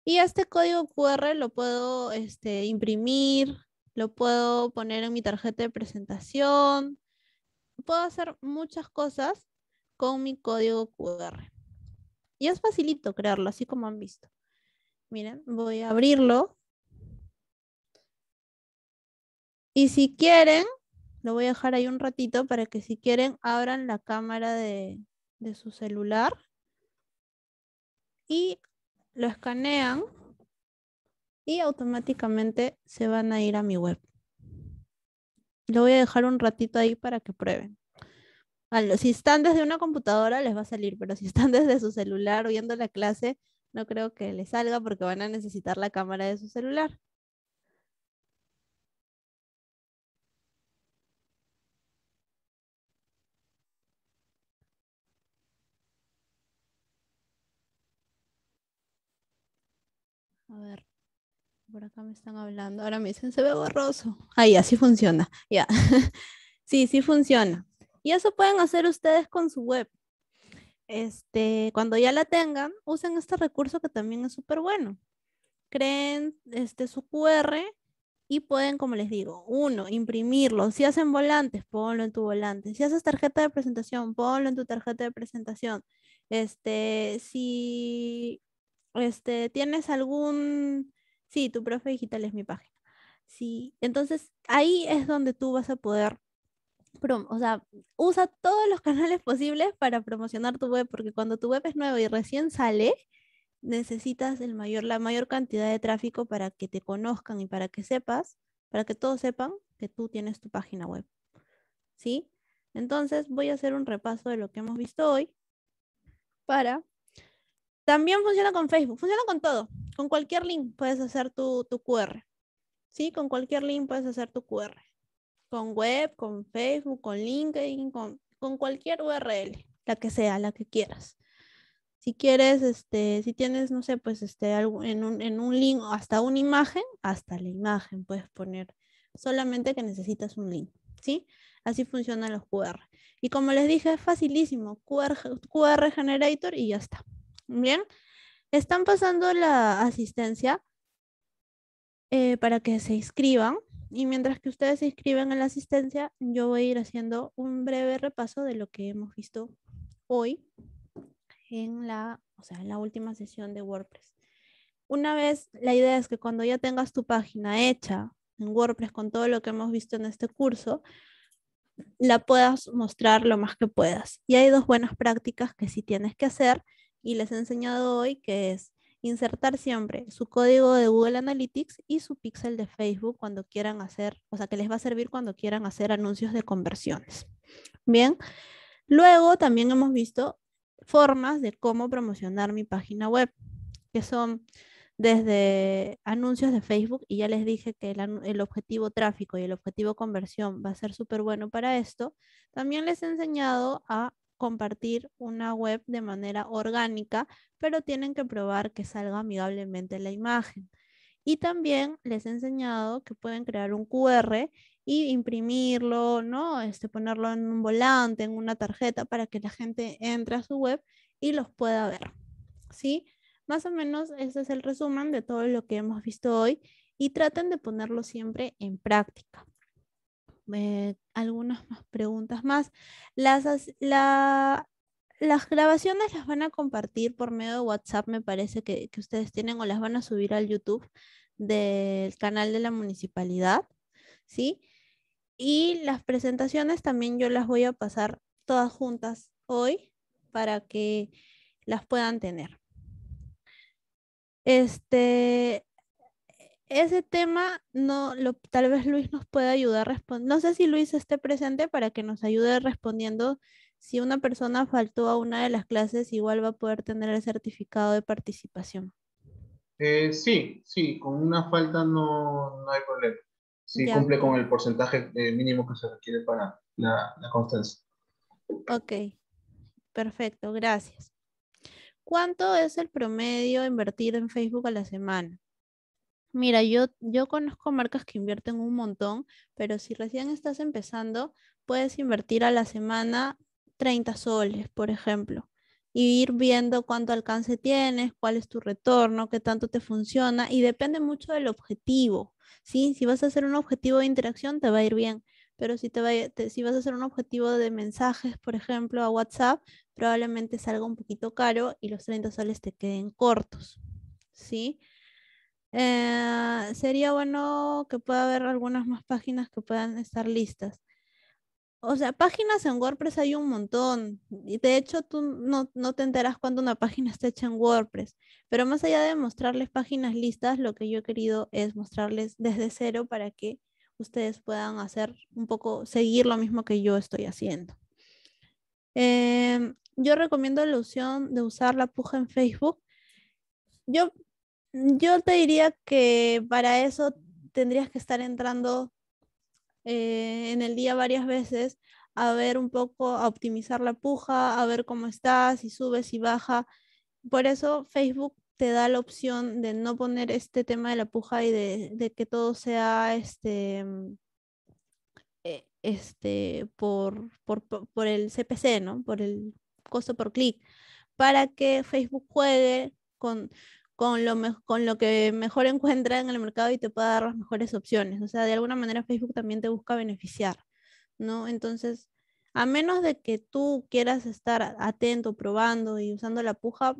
Y este código QR lo puedo este, imprimir, lo puedo poner en mi tarjeta de presentación. Puedo hacer muchas cosas con mi código QR. Y es facilito crearlo, así como han visto. Miren, voy a abrirlo. Y si quieren, lo voy a dejar ahí un ratito para que si quieren abran la cámara de, de su celular y lo escanean y automáticamente se van a ir a mi web. Lo voy a dejar un ratito ahí para que prueben si están desde una computadora les va a salir, pero si están desde su celular viendo la clase, no creo que les salga porque van a necesitar la cámara de su celular. A ver, por acá me están hablando. Ahora me dicen, se ve borroso. Ahí, así funciona. Ya. sí, sí funciona. Y eso pueden hacer ustedes con su web. Este, cuando ya la tengan, usen este recurso que también es súper bueno. Creen este, su QR y pueden, como les digo, uno, imprimirlo. Si hacen volantes, ponlo en tu volante. Si haces tarjeta de presentación, ponlo en tu tarjeta de presentación. Este, si este, tienes algún, sí, tu profe digital es mi página. Sí, entonces ahí es donde tú vas a poder o sea, usa todos los canales posibles para promocionar tu web, porque cuando tu web es nueva y recién sale, necesitas el mayor, la mayor cantidad de tráfico para que te conozcan y para que sepas, para que todos sepan que tú tienes tu página web. ¿Sí? Entonces voy a hacer un repaso de lo que hemos visto hoy para... También funciona con Facebook, funciona con todo. Con cualquier link puedes hacer tu, tu QR. ¿Sí? Con cualquier link puedes hacer tu QR con web, con Facebook, con LinkedIn, con, cualquier URL, la que sea, la que quieras si quieres, este, si tienes, no sé, pues este, algo, en, un, en un link, hasta una imagen, hasta la imagen puedes poner, solamente que necesitas un link, ¿sí? Así funcionan los QR. Y como les dije, es facilísimo, QR, QR Generator y ya está. Bien, están pasando la asistencia eh, para que se inscriban y mientras que ustedes se inscriben en la asistencia, yo voy a ir haciendo un breve repaso de lo que hemos visto hoy en la, o sea, en la última sesión de WordPress. Una vez, la idea es que cuando ya tengas tu página hecha en WordPress con todo lo que hemos visto en este curso, la puedas mostrar lo más que puedas. Y hay dos buenas prácticas que sí tienes que hacer y les he enseñado hoy, que es insertar siempre su código de Google Analytics y su pixel de Facebook cuando quieran hacer, o sea, que les va a servir cuando quieran hacer anuncios de conversiones. Bien, luego también hemos visto formas de cómo promocionar mi página web, que son desde anuncios de Facebook, y ya les dije que el, el objetivo tráfico y el objetivo conversión va a ser súper bueno para esto. También les he enseñado a compartir una web de manera orgánica, pero tienen que probar que salga amigablemente la imagen. Y también les he enseñado que pueden crear un QR y imprimirlo, ¿no? Este, ponerlo en un volante, en una tarjeta, para que la gente entre a su web y los pueda ver. ¿Sí? Más o menos ese es el resumen de todo lo que hemos visto hoy y traten de ponerlo siempre en práctica algunas más preguntas más. Las, las grabaciones las van a compartir por medio de WhatsApp, me parece que, ustedes tienen, o las van a subir al YouTube del canal de la municipalidad, ¿sí? Y las presentaciones también yo las voy a pasar todas juntas hoy para que las puedan tener. Este, ese tema no lo, tal vez Luis nos pueda ayudar a responder. No sé si Luis esté presente para que nos ayude respondiendo si una persona faltó a una de las clases, igual va a poder tener el certificado de participación. Eh, sí, sí, con una falta no, hay problema. Sí, cumple con el porcentaje eh, mínimo que se requiere para la, la constancia. Ok, perfecto, gracias. ¿Cuánto es el promedio invertido en Facebook a la semana? Mira, yo, yo conozco marcas que invierten un montón, pero si recién estás empezando, puedes invertir a la semana 30 soles, por ejemplo, y ir viendo cuánto alcance tienes, cuál es tu retorno, qué tanto te funciona, y depende mucho del objetivo, ¿sí? Si vas a hacer un objetivo de interacción, te va a ir bien, pero si, te, si vas a hacer un objetivo de mensajes, por ejemplo, a WhatsApp, probablemente salga un poquito caro y los 30 soles te queden cortos, ¿sí? Eh, sería bueno que pueda haber algunas más páginas que puedan estar listas. O sea, páginas en WordPress hay un montón. Y de hecho, tú no, no, te enteras cuando una página está hecha en WordPress. Pero más allá de mostrarles páginas listas, lo que yo he querido es mostrarles desde cero para que ustedes puedan hacer un poco, seguir lo mismo que yo estoy haciendo. Eh, yo recomiendo la opción de usar la puja en Facebook. Yo Mm, yo te diría que para eso tendrías que estar entrando eh, en el día varias veces a ver un poco, a optimizar la puja, a ver cómo está si sube, si baja. Por eso Facebook te da la opción de no poner este tema de la puja y de, que todo sea este, mm, eh, este por, por, el CPC, ¿no? Por el costo por clic, para que Facebook juegue con, con lo, con lo que mejor encuentra en el mercado y te pueda dar las mejores opciones. O sea, de alguna manera Facebook también te busca beneficiar, ¿no? Entonces, a menos de que tú quieras estar atento, probando y usando la puja,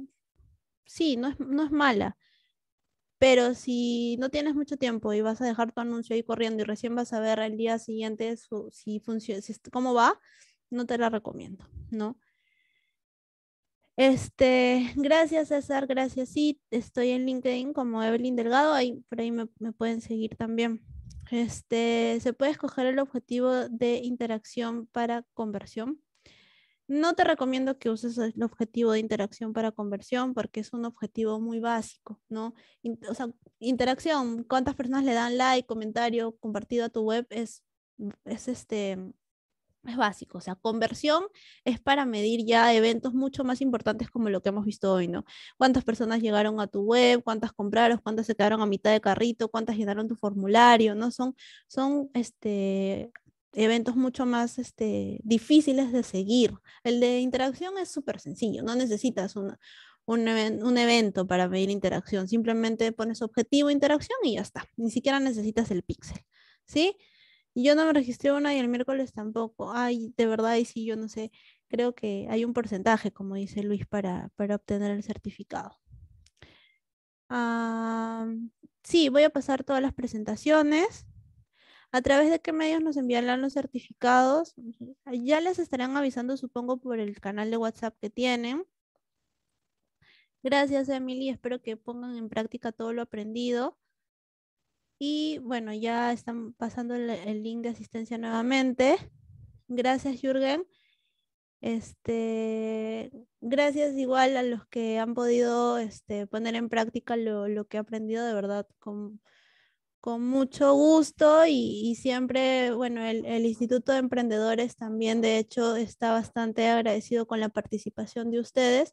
sí, no es, no es mala. Pero si no tienes mucho tiempo y vas a dejar tu anuncio ahí corriendo y recién vas a ver el día siguiente si, si cómo va, no te la recomiendo, ¿no? Este, gracias César, gracias. Sí, estoy en LinkedIn como Evelyn Delgado, ahí por ahí me, pueden seguir también. Este, se puede escoger el objetivo de interacción para conversión. No te recomiendo que uses el objetivo de interacción para conversión porque es un objetivo muy básico, ¿no? o sea, interacción, cuántas personas le dan like, comentario, compartido a tu web es, es este, es básico, o sea, conversión es para medir ya eventos mucho más importantes como lo que hemos visto hoy, ¿no? Cuántas personas llegaron a tu web, cuántas compraron, cuántas se quedaron a mitad de carrito, cuántas llenaron tu formulario, ¿no? Son, son este, eventos mucho más este, difíciles de seguir. El de interacción es súper sencillo, no necesitas un, un, evento para medir interacción, simplemente pones objetivo interacción y ya está, ni siquiera necesitas el píxel, ¿sí? yo no me registré una y el miércoles tampoco. Ay, de verdad, y sí, yo no sé. Creo que hay un porcentaje, como dice Luis, para, obtener el certificado. Ah, sí, voy a pasar todas las presentaciones. ¿A través de qué medios nos enviarán los certificados? Ya les estarán avisando, supongo, por el canal de WhatsApp que tienen. Gracias, Emily. Espero que pongan en práctica todo lo aprendido. Y bueno, ya están pasando el, link de asistencia nuevamente. Gracias, Jürgen. Este, gracias igual a los que han podido este, poner en práctica lo, que he aprendido de verdad con, mucho gusto y, siempre, bueno, el, Instituto de Emprendedores también de hecho está bastante agradecido con la participación de ustedes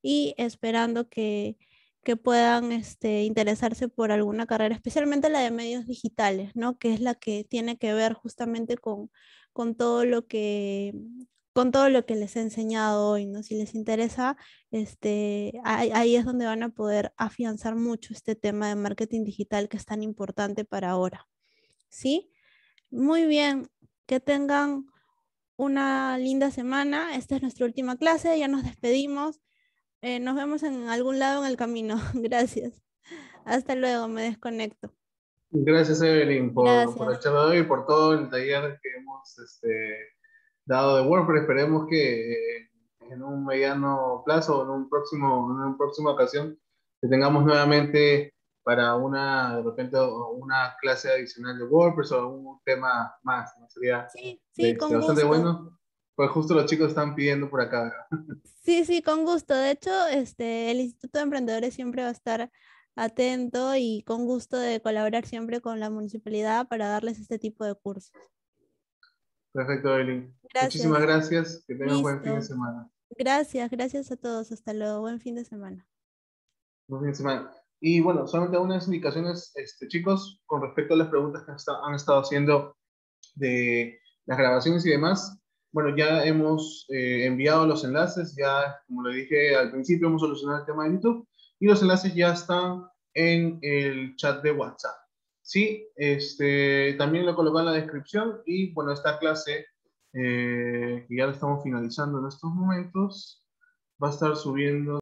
y esperando que, que puedan este, interesarse por alguna carrera, especialmente la de medios digitales, ¿no? Que es la que tiene que ver justamente con, todo lo que con todo lo que les he enseñado hoy, ¿no? Si les interesa, este, ahí, es donde van a poder afianzar mucho este tema de marketing digital que es tan importante para ahora, ¿sí? Muy bien, que tengan una linda semana. Esta es nuestra última clase, ya nos despedimos. Eh, nos vemos en algún lado en el camino. Gracias. Hasta luego, me desconecto. Gracias, Evelyn, por, el y por todo el taller que hemos este, dado de WordPress. Esperemos que eh, en un mediano plazo, en, un próximo, una próxima ocasión, que tengamos nuevamente para una, de repente, una clase adicional de WordPress o algún tema más. Sería sí, sí, este, bastante bueno. Pues justo los chicos están pidiendo por acá. Sí, sí, con gusto. De hecho, este, el Instituto de Emprendedores siempre va a estar atento y con gusto de colaborar siempre con la municipalidad para darles este tipo de cursos. Perfecto, Evelyn. Muchísimas gracias. Que tengan un buen fin de semana. Gracias, gracias a todos. Hasta luego. Buen fin de semana. Buen fin de semana. Y bueno, solamente unas indicaciones, este, chicos, con respecto a las preguntas que han estado haciendo de las grabaciones y demás. Bueno, ya hemos eh, enviado los enlaces, ya como le dije al principio, hemos solucionado el tema de YouTube y los enlaces ya están en el chat de WhatsApp. Sí, este, también lo coloqué en la descripción y bueno, esta clase eh, que ya la estamos finalizando en estos momentos va a estar subiendo.